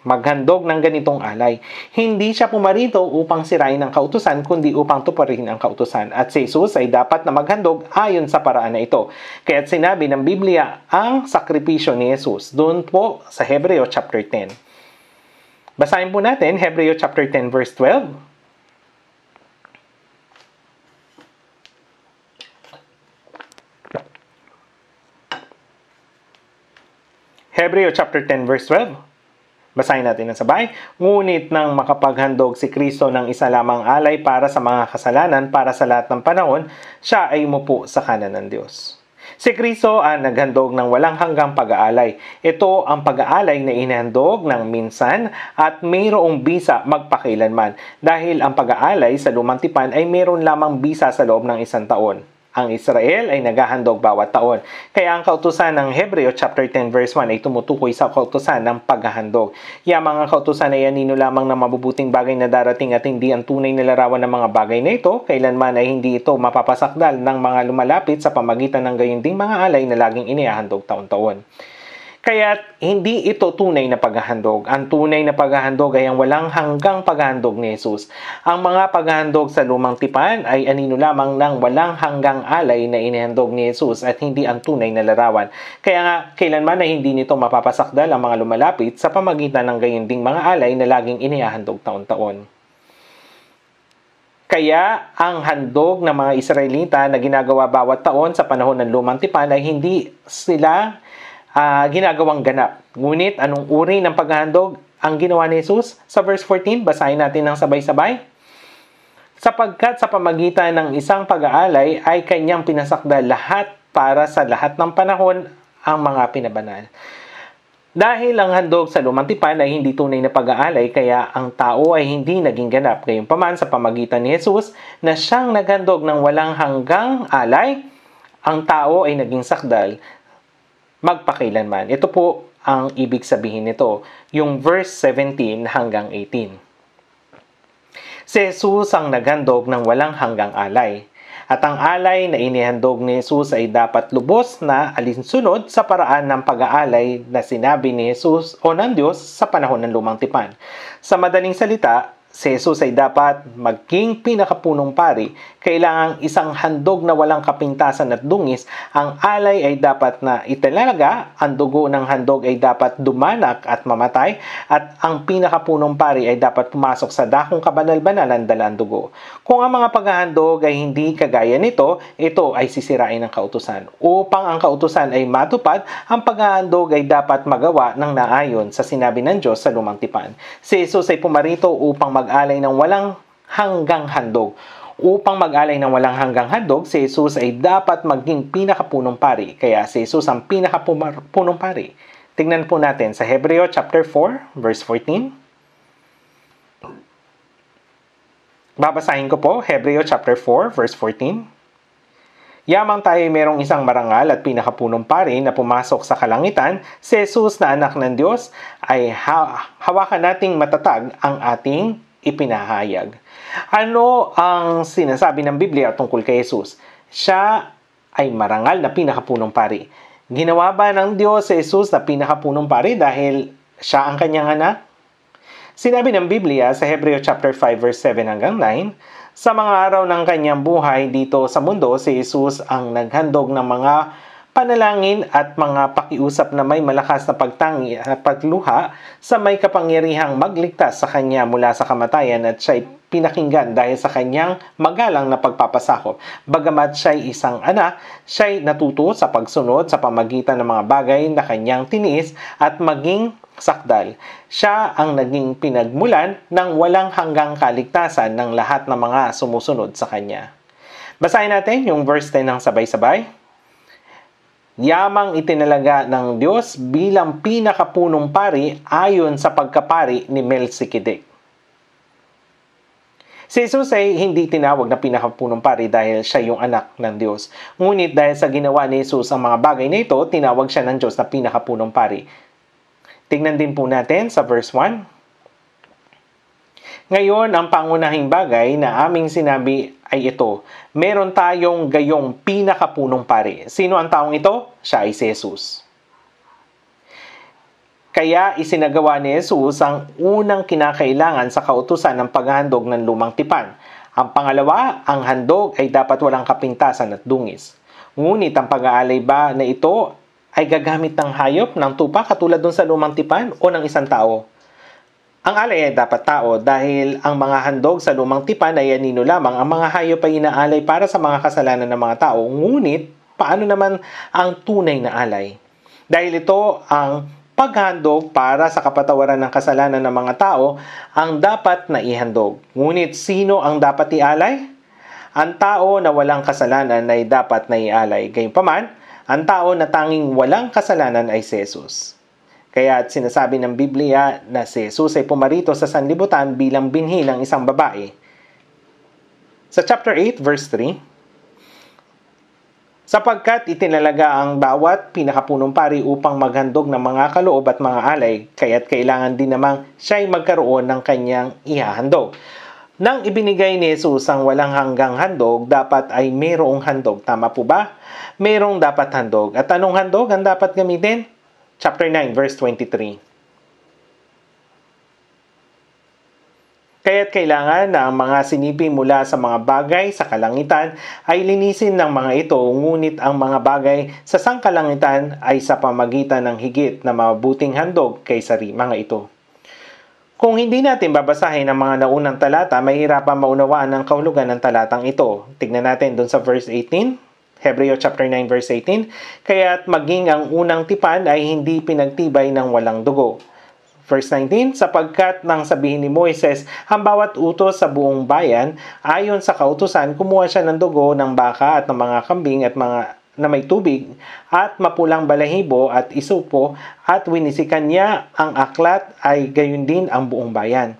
maghandog ng ganitong alay. Hindi siya pumarito upang sirain ang kautusan kundi upang tuparin ang kautusan at si Jesus ay dapat na maghandog ayon sa paraan na ito. Kaya't sinabi ng Biblia ang sakripisyo ni Jesus. Doon po sa Hebreo chapter 10. Basahin po natin Hebreo chapter 10 verse 12. Hebreo chapter 10 verse 12. Basahin natin ang sabay. Ngunit nang makapaghandog si Kristo ng isa lamang alay para sa mga kasalanan para sa lahat ng panahon, siya ay umupo sa kanan ng Diyos. Si Kristo ang naghandog ng walang hanggang pag-aalay. Ito ang pag-aalay na inahandog ng minsan at mayroong bisa magpakilanman dahil ang pag-aalay sa lumang tipan ay mayroon lamang bisa sa loob ng isang taon ang Israel ay naghahandog bawat taon. Kaya ang kautusan ng Hebreo chapter 10 verse 1 ay tumutukoy sa kautusan ng paghahandog. Yang mga kautusan ay anino lamang na mabubuting bagay na darating at hindi ang tunay na larawan ng mga bagay na ito, kailanman ay hindi ito mapapasakdal ng mga lumalapit sa pamagitan ng gayon ding mga alay na laging inihahandog taon-taon. Kaya hindi ito tunay na paghahandog. Ang tunay na paghahandog ay ang walang hanggang paghahandog ni Jesus. Ang mga paghahandog sa lumang tipan ay anino lamang ng walang hanggang alay na inihandog ni Jesus at hindi ang tunay na larawan. Kaya nga, kailanman ay hindi nito mapapasakdal ang mga lumalapit sa pamagitan ng ding mga alay na laging inihahandog taon-taon. Kaya ang handog ng mga Israelita na ginagawa bawat taon sa panahon ng lumang tipan ay hindi sila uh, ginagawang ganap. Ngunit anong uri ng paghahandog ang ginawa ni Jesus? Sa verse 14, basahin natin ng sabay-sabay. Sapagkat sa pamagitan ng isang pag-aalay ay kanyang pinasakda lahat para sa lahat ng panahon ang mga pinabanal. Dahil ang handog sa lumantipan ay hindi tunay na pag-aalay, kaya ang tao ay hindi naging ganap. Gayunpaman sa pamagitan ni Jesus na siyang naghandog ng walang hanggang alay, ang tao ay naging sakdal magpakilanman. Ito po ang ibig sabihin nito, yung verse 17 hanggang 18. Si Jesus ang naghandog ng walang hanggang alay. At ang alay na inihandog ni Jesus ay dapat lubos na alinsunod sa paraan ng pag-aalay na sinabi ni Jesus o ng Diyos sa panahon ng lumang tipan. Sa madaling salita, Si Jesus ay dapat maging pinakapunong pari, kailangan isang handog na walang kapintasan at dungis, ang alay ay dapat na itinalaga, ang dugo ng handog ay dapat dumanak at mamatay, at ang pinakapunong pari ay dapat pumasok sa dakong kabanal-banalan dalang dugo. Kung ang mga paghahandog ay hindi kagaya nito, ito ay sisirain ng kautusan. Upang ang kautusan ay matupad, ang paghahandog ay dapat magawa ng naayon sa sinabi ng Diyos sa lumang tipan. Si Jesus ay pumarito upang mag mag-alay ng walang hanggang handog. Upang mag-alay ng walang hanggang handog, si Jesus ay dapat maging pinakapunong pari. Kaya si Jesus ang pinakapunong pari. Tingnan po natin sa Hebreo chapter 4, verse 14. Babasahin ko po, Hebreo chapter 4, verse 14. Yamang tayo merong isang marangal at pinakapunong pari na pumasok sa kalangitan, si Jesus na anak ng Diyos, ay ha- hawakan nating matatag ang ating ipinahayag. Ano ang sinasabi ng Biblia tungkol kay Jesus? Siya ay marangal na pinakapunong pari. Ginawa ba ng Diyos si Jesus na pinakapunong pari dahil siya ang kanyang anak? Sinabi ng Biblia sa Hebreo chapter 5 verse 7 hanggang 9, sa mga araw ng kanyang buhay dito sa mundo, si Jesus ang naghandog ng mga panalangin at mga pakiusap na may malakas na pagtangi at ah, pagluha sa may kapangyarihang magligtas sa kanya mula sa kamatayan at siya'y pinakinggan dahil sa kanyang magalang na pagpapasakop. Bagamat siya'y isang anak, siya'y natuto sa pagsunod sa pamagitan ng mga bagay na kanyang tiniis at maging sakdal. Siya ang naging pinagmulan ng walang hanggang kaligtasan ng lahat ng mga sumusunod sa kanya. Basahin natin yung verse 10 ng sabay-sabay yamang itinalaga ng Diyos bilang pinakapunong pari ayon sa pagkapari ni Melchizedek. Si Jesus ay hindi tinawag na pinakapunong pari dahil siya yung anak ng Diyos. Ngunit dahil sa ginawa ni Jesus ang mga bagay na ito, tinawag siya ng Diyos na pinakapunong pari. Tingnan din po natin sa verse 1. Ngayon, ang pangunahing bagay na aming sinabi ay ito. Meron tayong gayong pinakapunong pare. Sino ang taong ito? Siya ay si Jesus. Kaya isinagawa ni Jesus ang unang kinakailangan sa kautusan ng paghahandog ng lumang tipan. Ang pangalawa, ang handog ay dapat walang kapintasan at dungis. Ngunit ang pag-aalay ba na ito ay gagamit ng hayop, ng tupa katulad dun sa lumang tipan o ng isang tao? Ang alay ay dapat tao dahil ang mga handog sa lumang tipan ay anino lamang ang mga hayop ay inaalay para sa mga kasalanan ng mga tao. Ngunit, paano naman ang tunay na alay? Dahil ito ang paghandog para sa kapatawaran ng kasalanan ng mga tao ang dapat na ihandog. Ngunit sino ang dapat ialay? Ang tao na walang kasalanan ay dapat na ialay. Gayunpaman, ang tao na tanging walang kasalanan ay si Jesus. Kaya sinasabi ng Biblia na si Jesus ay pumarito sa sanlibutan bilang binhi ng isang babae. Sa chapter 8 verse 3, sapagkat itinalaga ang bawat pinakapunong pari upang maghandog ng mga kaloob at mga alay, kaya't kailangan din namang siya ay magkaroon ng kanyang ihahandog. Nang ibinigay ni Jesus ang walang hanggang handog, dapat ay mayroong handog. Tama po ba? Mayroong dapat handog. At anong handog ang dapat gamitin? chapter 9, verse 23. Kaya't kailangan na ang mga sinipi mula sa mga bagay sa kalangitan ay linisin ng mga ito, ngunit ang mga bagay sa sangkalangitan ay sa pamagitan ng higit na mabuting handog kaysa mga ito. Kung hindi natin babasahin ang mga naunang talata, mahirapan maunawaan ang kahulugan ng talatang ito. Tignan natin doon sa verse 18. Hebreo chapter 9 verse 18, kaya't maging ang unang tipan ay hindi pinagtibay ng walang dugo. Verse 19, sapagkat nang sabihin ni Moises, ang bawat utos sa buong bayan, ayon sa kautusan, kumuha siya ng dugo ng baka at ng mga kambing at mga na may tubig at mapulang balahibo at isupo at winisikan niya ang aklat ay gayon din ang buong bayan.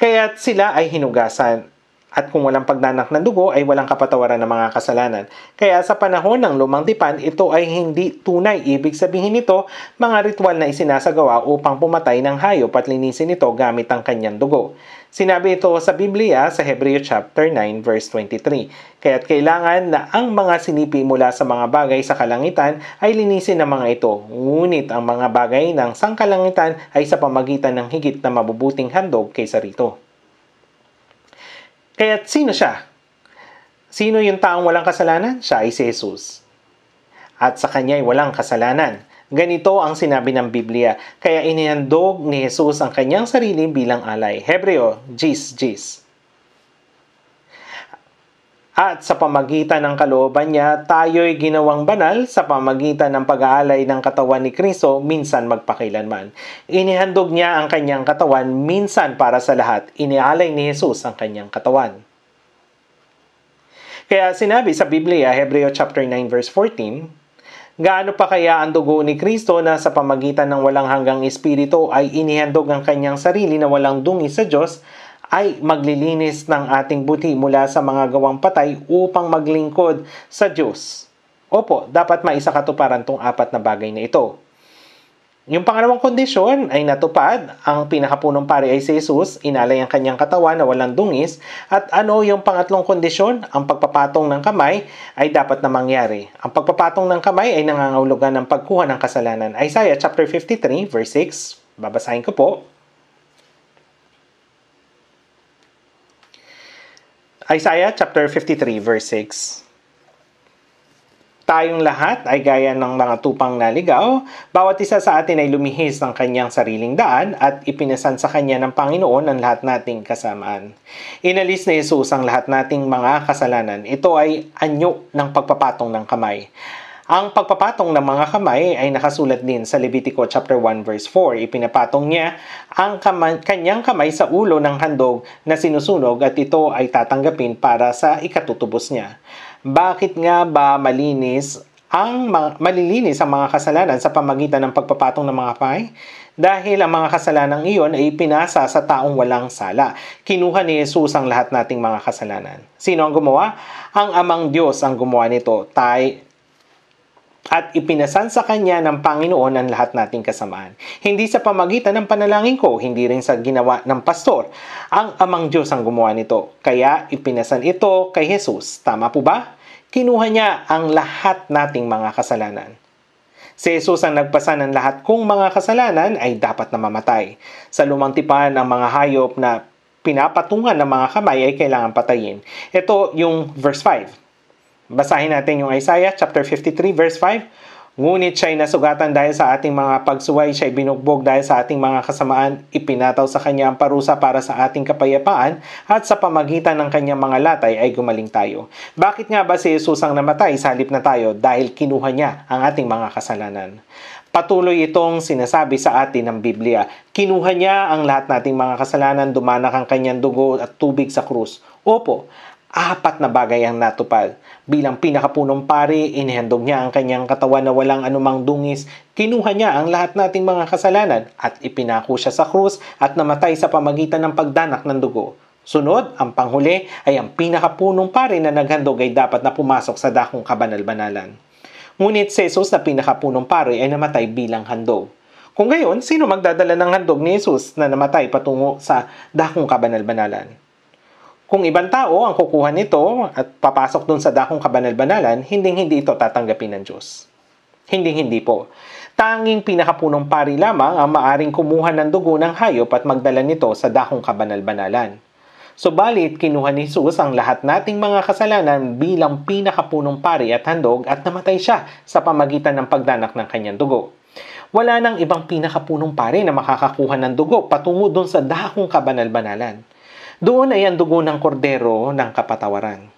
Kaya't sila ay hinugasan at kung walang pagnanak ng dugo ay walang kapatawaran ng mga kasalanan. Kaya sa panahon ng lumang tipan, ito ay hindi tunay. Ibig sabihin nito, mga ritual na isinasagawa upang pumatay ng hayop at linisin ito gamit ang kanyang dugo. Sinabi ito sa Biblia sa Hebreo chapter 9 verse 23. Kaya't kailangan na ang mga sinipi mula sa mga bagay sa kalangitan ay linisin ng mga ito. Ngunit ang mga bagay ng sangkalangitan ay sa pamagitan ng higit na mabubuting handog kaysa rito. Kaya sino siya? Sino yung taong walang kasalanan? Siya ay si Jesus. At sa kanya ay walang kasalanan. Ganito ang sinabi ng Biblia. Kaya inihandog ni Jesus ang kanyang sarili bilang alay. Hebreo, Jis, Jis. At sa pamagitan ng kalooban niya, tayo'y ginawang banal sa pamagitan ng pag-aalay ng katawan ni Kristo minsan magpakilanman. Inihandog niya ang kanyang katawan minsan para sa lahat. Inialay ni Jesus ang kanyang katawan. Kaya sinabi sa Biblia, Hebreo chapter 9 verse 14, Gaano pa kaya ang dugo ni Kristo na sa pamagitan ng walang hanggang espiritu ay inihandog ang kanyang sarili na walang dungi sa Diyos ay maglilinis ng ating buti mula sa mga gawang patay upang maglingkod sa Diyos. Opo, dapat maisa katuparan tong apat na bagay na ito. Yung pangalawang kondisyon ay natupad, ang pinakapunong pari ay si Jesus, inalay ang kanyang katawan na walang dungis, at ano yung pangatlong kondisyon? Ang pagpapatong ng kamay ay dapat na mangyari. Ang pagpapatong ng kamay ay nangangahulugan ng pagkuha ng kasalanan. Isaiah chapter 53 verse 6, babasahin ko po. Isaiah chapter 53 verse 6 tayong lahat ay gaya ng mga tupang naligaw, bawat isa sa atin ay lumihis ng kanyang sariling daan at ipinasan sa kanya ng Panginoon ang lahat nating kasamaan. Inalis ni Jesus ang lahat nating mga kasalanan. Ito ay anyo ng pagpapatong ng kamay. Ang pagpapatong ng mga kamay ay nakasulat din sa Levitico chapter 1 verse 4. Ipinapatong niya ang kamay, kanyang kamay sa ulo ng handog na sinusunog at ito ay tatanggapin para sa ikatutubos niya. Bakit nga ba malinis ang ma- malilinis ang mga kasalanan sa pamagitan ng pagpapatong ng mga kamay? Dahil ang mga kasalanang iyon ay pinasa sa taong walang sala. Kinuha ni Jesus ang lahat nating mga kasalanan. Sino ang gumawa? Ang amang Diyos ang gumawa nito. Tay, at ipinasan sa kanya ng Panginoon ang lahat nating kasamaan. Hindi sa pamagitan ng panalangin ko, hindi rin sa ginawa ng pastor. Ang amang Diyos ang gumawa nito, kaya ipinasan ito kay Jesus. Tama po ba? Kinuha niya ang lahat nating mga kasalanan. Si Jesus ang nagpasa ng lahat kong mga kasalanan ay dapat na mamatay. Sa lumang tipan, ang mga hayop na pinapatungan ng mga kamay ay kailangan patayin. Ito yung verse 5 Basahin natin yung Isaiah chapter 53 verse 5. Ngunit siya'y nasugatan dahil sa ating mga pagsuway, siya'y binugbog dahil sa ating mga kasamaan, ipinataw sa kanya ang parusa para sa ating kapayapaan, at sa pamagitan ng kanyang mga latay ay gumaling tayo. Bakit nga ba si Jesus ang namatay sa halip na tayo dahil kinuha niya ang ating mga kasalanan? Patuloy itong sinasabi sa atin ng Biblia. Kinuha niya ang lahat nating mga kasalanan, dumanak ang kanyang dugo at tubig sa krus. Opo, apat na bagay ang natupad. Bilang pinakapunong pari, inihandog niya ang kanyang katawan na walang anumang dungis, kinuha niya ang lahat nating mga kasalanan at ipinako siya sa krus at namatay sa pamagitan ng pagdanak ng dugo. Sunod, ang panghuli ay ang pinakapunong pari na naghandog ay dapat na pumasok sa dakong kabanal-banalan. Ngunit si Jesus na pinakapunong pari ay namatay bilang handog. Kung gayon, sino magdadala ng handog ni Jesus na namatay patungo sa dakong kabanal-banalan? Kung ibang tao ang kukuha nito at papasok dun sa dakong kabanal-banalan, hinding-hindi ito tatanggapin ng Diyos. Hinding-hindi po. Tanging pinakapunong pari lamang ang maaring kumuha ng dugo ng hayop at magdala nito sa dakong kabanal-banalan. Subalit, kinuha ni Jesus ang lahat nating mga kasalanan bilang pinakapunong pari at handog at namatay siya sa pamagitan ng pagdanak ng kanyang dugo. Wala nang ibang pinakapunong pari na makakakuha ng dugo patungo doon sa dakong kabanal-banalan doon ay ang dugo ng kordero ng kapatawaran.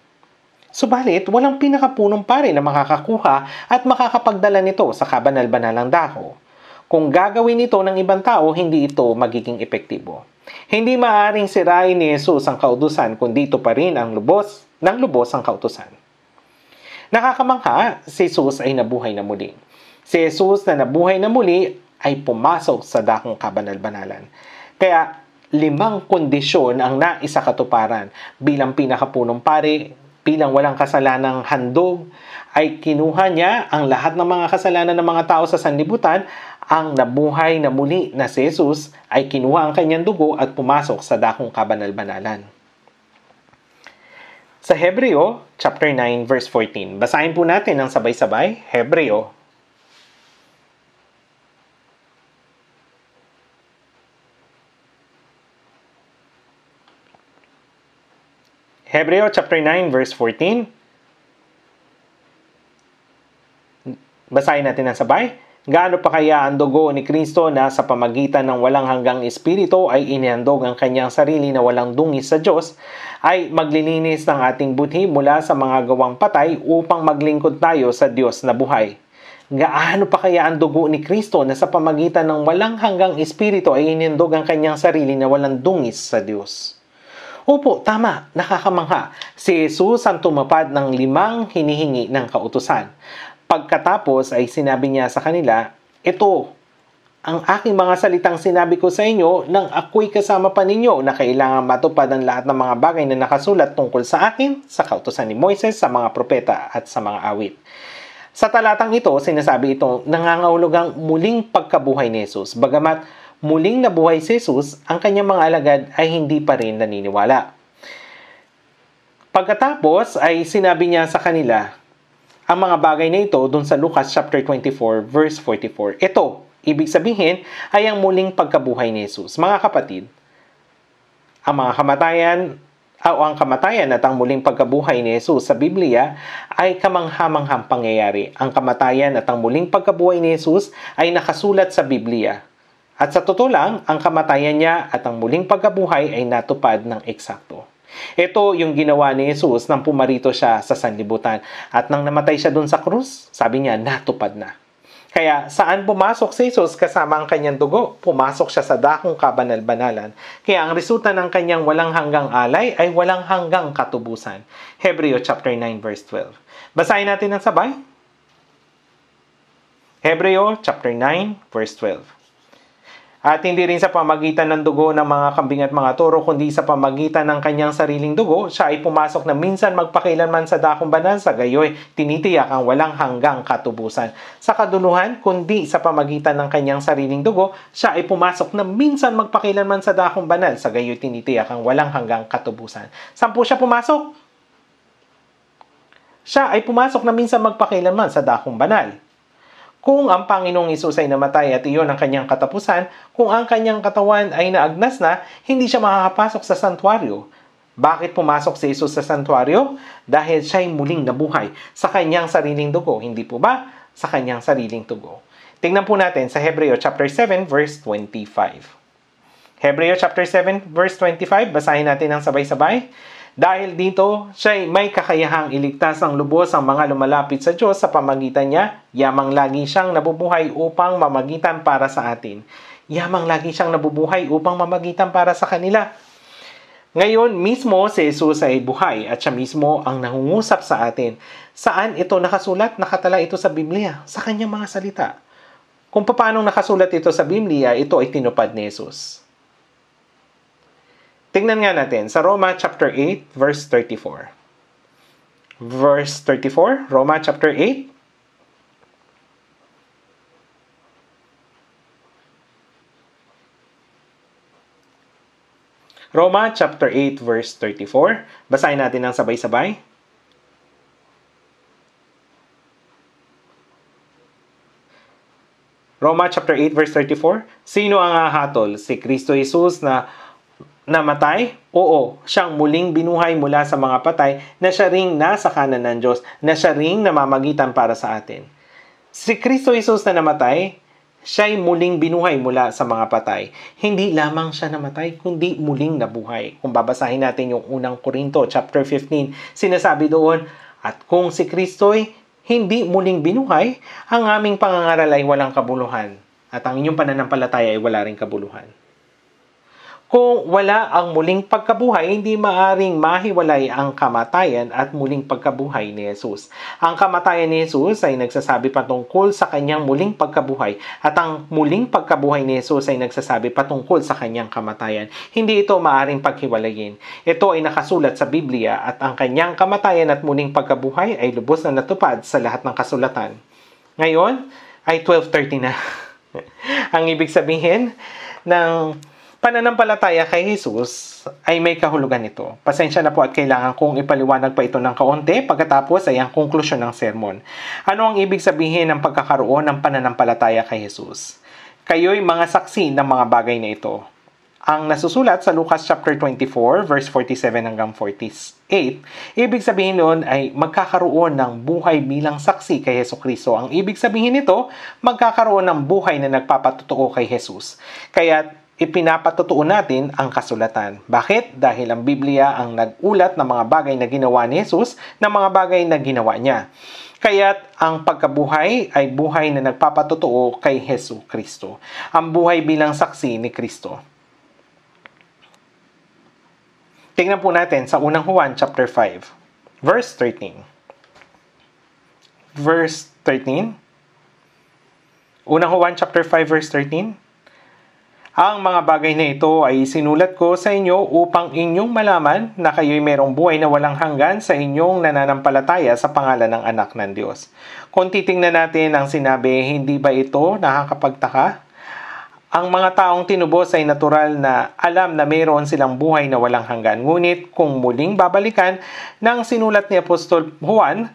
Subalit, walang pinakapunong pare na makakakuha at makakapagdala nito sa kabanal-banalang dako. Kung gagawin ito ng ibang tao, hindi ito magiging epektibo. Hindi maaring sirain ni Jesus ang kautusan kung dito pa rin ang lubos ng lubos ang kautusan. Nakakamangha, si Jesus ay nabuhay na muli. Si Jesus na nabuhay na muli ay pumasok sa dakong kabanal-banalan. Kaya limang kondisyon ang naisakatuparan bilang pinakapunong pari, bilang walang kasalanang handog, ay kinuha niya ang lahat ng mga kasalanan ng mga tao sa sanlibutan, ang nabuhay na muli na si Jesus ay kinuha ang kanyang dugo at pumasok sa dakong kabanal-banalan. Sa Hebreo, chapter 9, verse 14, basahin po natin ang sabay-sabay, Hebreo Hebreo chapter 9 verse 14. Basahin natin ang sabay. Gaano pa kaya ang dugo ni Kristo na sa pamagitan ng walang hanggang espiritu ay inihandog ang kanyang sarili na walang dungis sa Diyos ay maglininis ng ating buti mula sa mga gawang patay upang maglingkod tayo sa Diyos na buhay. Gaano pa kaya ang dugo ni Kristo na sa pamagitan ng walang hanggang espiritu ay inihandog ang kanyang sarili na walang dungis sa Diyos? Opo, tama, nakakamangha. Si Jesus ang tumapad ng limang hinihingi ng kautusan. Pagkatapos ay sinabi niya sa kanila, Ito, ang aking mga salitang sinabi ko sa inyo nang ako'y kasama pa ninyo na kailangan matupad ang lahat ng mga bagay na nakasulat tungkol sa akin sa kautusan ni Moises, sa mga propeta at sa mga awit. Sa talatang ito, sinasabi ito nangangahulugang muling pagkabuhay ni Jesus. Bagamat muling nabuhay si Jesus, ang kanyang mga alagad ay hindi pa rin naniniwala. Pagkatapos ay sinabi niya sa kanila ang mga bagay na ito doon sa Lucas chapter 24 verse 44. Ito, ibig sabihin ay ang muling pagkabuhay ni Jesus. Mga kapatid, ang mga kamatayan ah, o ang kamatayan at ang muling pagkabuhay ni Jesus sa Biblia ay kamanghamanghang pangyayari. Ang kamatayan at ang muling pagkabuhay ni Jesus ay nakasulat sa Biblia at sa totoo lang, ang kamatayan niya at ang muling pagkabuhay ay natupad ng eksakto. Ito yung ginawa ni Jesus nang pumarito siya sa sanlibutan. At nang namatay siya doon sa krus, sabi niya, natupad na. Kaya saan pumasok si Jesus kasama ang kanyang dugo? Pumasok siya sa dakong kabanal-banalan. Kaya ang resulta ng kanyang walang hanggang alay ay walang hanggang katubusan. Hebreo chapter 9 verse 12. Basahin natin ng sabay. Hebreo chapter 9 verse 12. At hindi rin sa pamagitan ng dugo ng mga kambing at mga toro, kundi sa pamagitan ng kanyang sariling dugo, siya ay pumasok na minsan magpakailanman sa dakong banal sa gayoy, tinitiyak ang walang hanggang katubusan. Sa kaduluhan, kundi sa pamagitan ng kanyang sariling dugo, siya ay pumasok na minsan magpakailanman sa dakong banal sa gayoy, tinitiyak ang walang hanggang katubusan. Saan po siya pumasok? Siya ay pumasok na minsan magpakailanman sa dakong banal kung ang Panginoong Isus ay namatay at iyon ang kanyang katapusan, kung ang kanyang katawan ay naagnas na, hindi siya makakapasok sa santuario. Bakit pumasok si Isus sa santuario? Dahil siya ay muling nabuhay sa kanyang sariling dugo, hindi po ba? Sa kanyang sariling dugo. Tingnan po natin sa Hebreo chapter 7 verse 25. Hebreo chapter 7 verse 25, basahin natin ang sabay-sabay. Dahil dito, siya may kakayahang iligtas ang lubos ang mga lumalapit sa Diyos sa pamagitan niya, yamang lagi siyang nabubuhay upang mamagitan para sa atin. Yamang lagi siyang nabubuhay upang mamagitan para sa kanila. Ngayon mismo si Jesus ay buhay at siya mismo ang nangungusap sa atin. Saan ito nakasulat? Nakatala ito sa Biblia, sa kanyang mga salita. Kung paano nakasulat ito sa Biblia, ito ay tinupad ni Jesus. Tingnan nga natin sa Roma chapter 8 verse 34. Verse 34, Roma chapter 8 Roma chapter 8 verse 34. Basahin natin ng sabay-sabay. Roma chapter 8 verse 34. Sino ang hahatol? Si Kristo Jesus na Namatay? Oo, siyang muling binuhay mula sa mga patay na siya ring nasa kanan ng Diyos, na siya ring namamagitan para sa atin. Si Kristo Jesus na namatay, siya'y muling binuhay mula sa mga patay. Hindi lamang siya namatay, kundi muling nabuhay. Kung babasahin natin yung unang Korinto, chapter 15, sinasabi doon, At kung si Kristo'y hindi muling binuhay, ang aming pangangaral ay walang kabuluhan. At ang inyong pananampalataya ay wala rin kabuluhan. Kung wala ang muling pagkabuhay, hindi maaring mahiwalay ang kamatayan at muling pagkabuhay ni Jesus. Ang kamatayan ni Jesus ay nagsasabi patungkol sa kanyang muling pagkabuhay at ang muling pagkabuhay ni Jesus ay nagsasabi patungkol sa kanyang kamatayan. Hindi ito maaring paghiwalayin. Ito ay nakasulat sa Biblia at ang kanyang kamatayan at muling pagkabuhay ay lubos na natupad sa lahat ng kasulatan. Ngayon ay 12.30 na. ang ibig sabihin ng pananampalataya kay Jesus ay may kahulugan ito. Pasensya na po at kailangan kong ipaliwanag pa ito ng kaunti pagkatapos ay ang konklusyon ng sermon. Ano ang ibig sabihin ng pagkakaroon ng pananampalataya kay Jesus? Kayo'y mga saksi ng mga bagay na ito. Ang nasusulat sa Lucas chapter 24 verse 47 hanggang 48, ibig sabihin noon ay magkakaroon ng buhay bilang saksi kay Heso Kristo. Ang ibig sabihin nito, magkakaroon ng buhay na nagpapatotoo kay Jesus. Kaya ipinapatutuon natin ang kasulatan. Bakit? Dahil ang Biblia ang nag nagulat ng mga bagay na ginawa ni Jesus, ng mga bagay na ginawa niya. Kaya't ang pagkabuhay ay buhay na nagpapatotoo kay Heso Kristo. Ang buhay bilang saksi ni Kristo. Tingnan po natin sa unang Juan chapter 5, verse 13. Verse 13. Unang Juan chapter 5 verse 13. Ang mga bagay na ito ay sinulat ko sa inyo upang inyong malaman na kayo'y merong buhay na walang hanggan sa inyong nananampalataya sa pangalan ng anak ng Diyos. Kung titingnan natin ang sinabi, hindi ba ito nakakapagtaka? Ang mga taong tinubos ay natural na alam na mayroon silang buhay na walang hanggan. Ngunit kung muling babalikan ng sinulat ni Apostol Juan,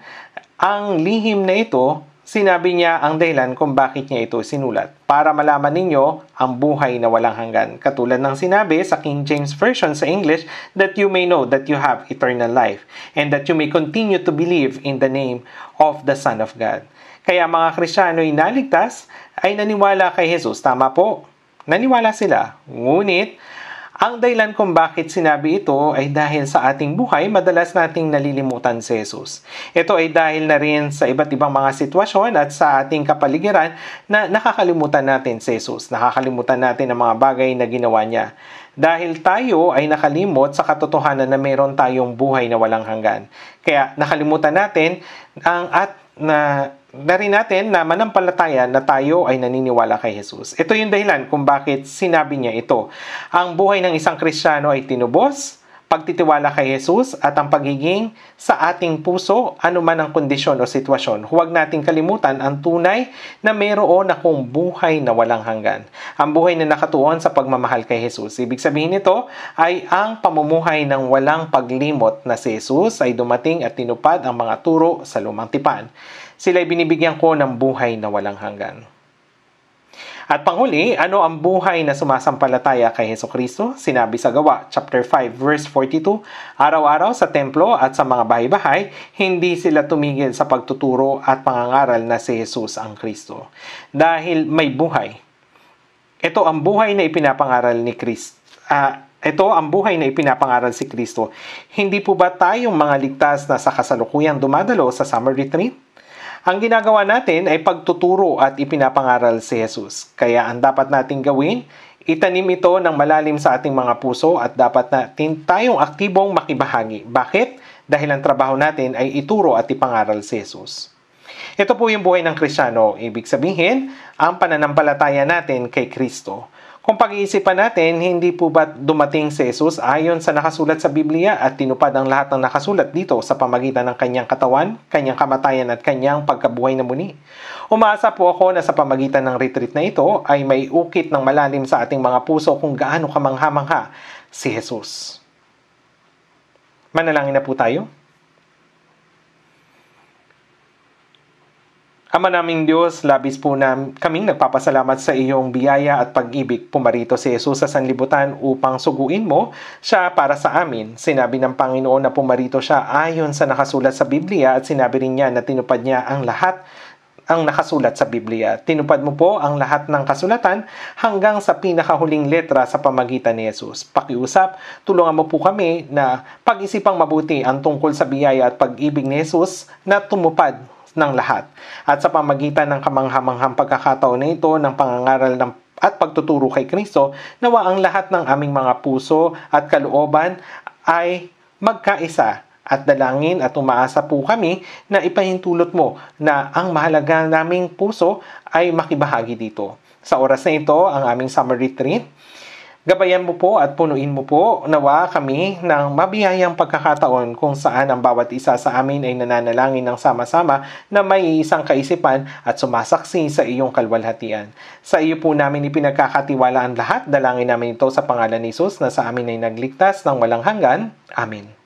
ang lihim na ito Sinabi niya ang dahilan kung bakit niya ito sinulat para malaman ninyo ang buhay na walang hanggan. Katulad ng sinabi sa King James Version sa English that you may know that you have eternal life and that you may continue to believe in the name of the Son of God. Kaya mga Krisyano'y naligtas ay naniwala kay Jesus. Tama po. Naniwala sila. Ngunit ang dahilan kung bakit sinabi ito ay dahil sa ating buhay madalas nating nalilimutan si Jesus. Ito ay dahil na rin sa iba't ibang mga sitwasyon at sa ating kapaligiran na nakakalimutan natin si Jesus. Nakakalimutan natin ang mga bagay na ginawa niya. Dahil tayo ay nakalimot sa katotohanan na meron tayong buhay na walang hanggan. Kaya nakalimutan natin ang at na na rin natin na manampalataya na tayo ay naniniwala kay Jesus. Ito yung dahilan kung bakit sinabi niya ito. Ang buhay ng isang Kristiyano ay tinubos, pagtitiwala kay Jesus at ang pagiging sa ating puso anuman ang kondisyon o sitwasyon. Huwag nating kalimutan ang tunay na mayroon akong buhay na walang hanggan. Ang buhay na nakatuon sa pagmamahal kay Jesus. Ibig sabihin nito ay ang pamumuhay ng walang paglimot na si Jesus ay dumating at tinupad ang mga turo sa lumang tipan. Sila'y binibigyan ko ng buhay na walang hanggan. At panghuli, ano ang buhay na sumasampalataya kay Heso Kristo? Sinabi sa Gawa, chapter 5, verse 42, Araw-araw sa templo at sa mga bahay-bahay, hindi sila tumigil sa pagtuturo at pangangaral na si Jesus ang Kristo. Dahil may buhay. Ito ang buhay na ipinapangaral ni Kristo. Uh, ah, ito ang buhay na ipinapangaral si Kristo. Hindi po ba tayong mga ligtas na sa kasalukuyang dumadalo sa summer retreat? Ang ginagawa natin ay pagtuturo at ipinapangaral si Jesus. Kaya ang dapat nating gawin, itanim ito ng malalim sa ating mga puso at dapat natin tayong aktibong makibahagi. Bakit? Dahil ang trabaho natin ay ituro at ipangaral si Jesus. Ito po yung buhay ng Krisyano. Ibig sabihin, ang pananampalataya natin kay Kristo. Kung pag-iisipan natin, hindi po ba dumating si Jesus ayon sa nakasulat sa Biblia at tinupad ang lahat ng nakasulat dito sa pamagitan ng kanyang katawan, kanyang kamatayan at kanyang pagkabuhay na muli? Umaasa po ako na sa pamagitan ng retreat na ito ay may ukit ng malalim sa ating mga puso kung gaano kamangha-mangha si Jesus. Manalangin na po tayo. Ama naming Diyos, labis po na kaming nagpapasalamat sa iyong biyaya at pag-ibig. Pumarito si Jesus sa sanlibutan upang suguin mo siya para sa amin. Sinabi ng Panginoon na pumarito siya ayon sa nakasulat sa Biblia at sinabi rin niya na tinupad niya ang lahat ang nakasulat sa Biblia. Tinupad mo po ang lahat ng kasulatan hanggang sa pinakahuling letra sa pamagitan ni Jesus. Pakiusap, tulungan mo po kami na pag-isipang mabuti ang tungkol sa biyaya at pag-ibig ni Jesus na tumupad ng lahat. At sa pamagitan ng kamanghamanghang pagkakataon na ito ng pangangaral ng at pagtuturo kay Kristo, nawa ang lahat ng aming mga puso at kalooban ay magkaisa at dalangin at umaasa po kami na ipahintulot mo na ang mahalaga naming puso ay makibahagi dito. Sa oras na ito, ang aming summer retreat Gabayan mo po at punuin mo po nawa kami ng mabiyayang pagkakataon kung saan ang bawat isa sa amin ay nananalangin ng sama-sama na may isang kaisipan at sumasaksi sa iyong kalwalhatian. Sa iyo po namin ipinagkakatiwala ang lahat. Dalangin namin ito sa pangalan ni Jesus na sa amin ay nagligtas ng walang hanggan. Amen.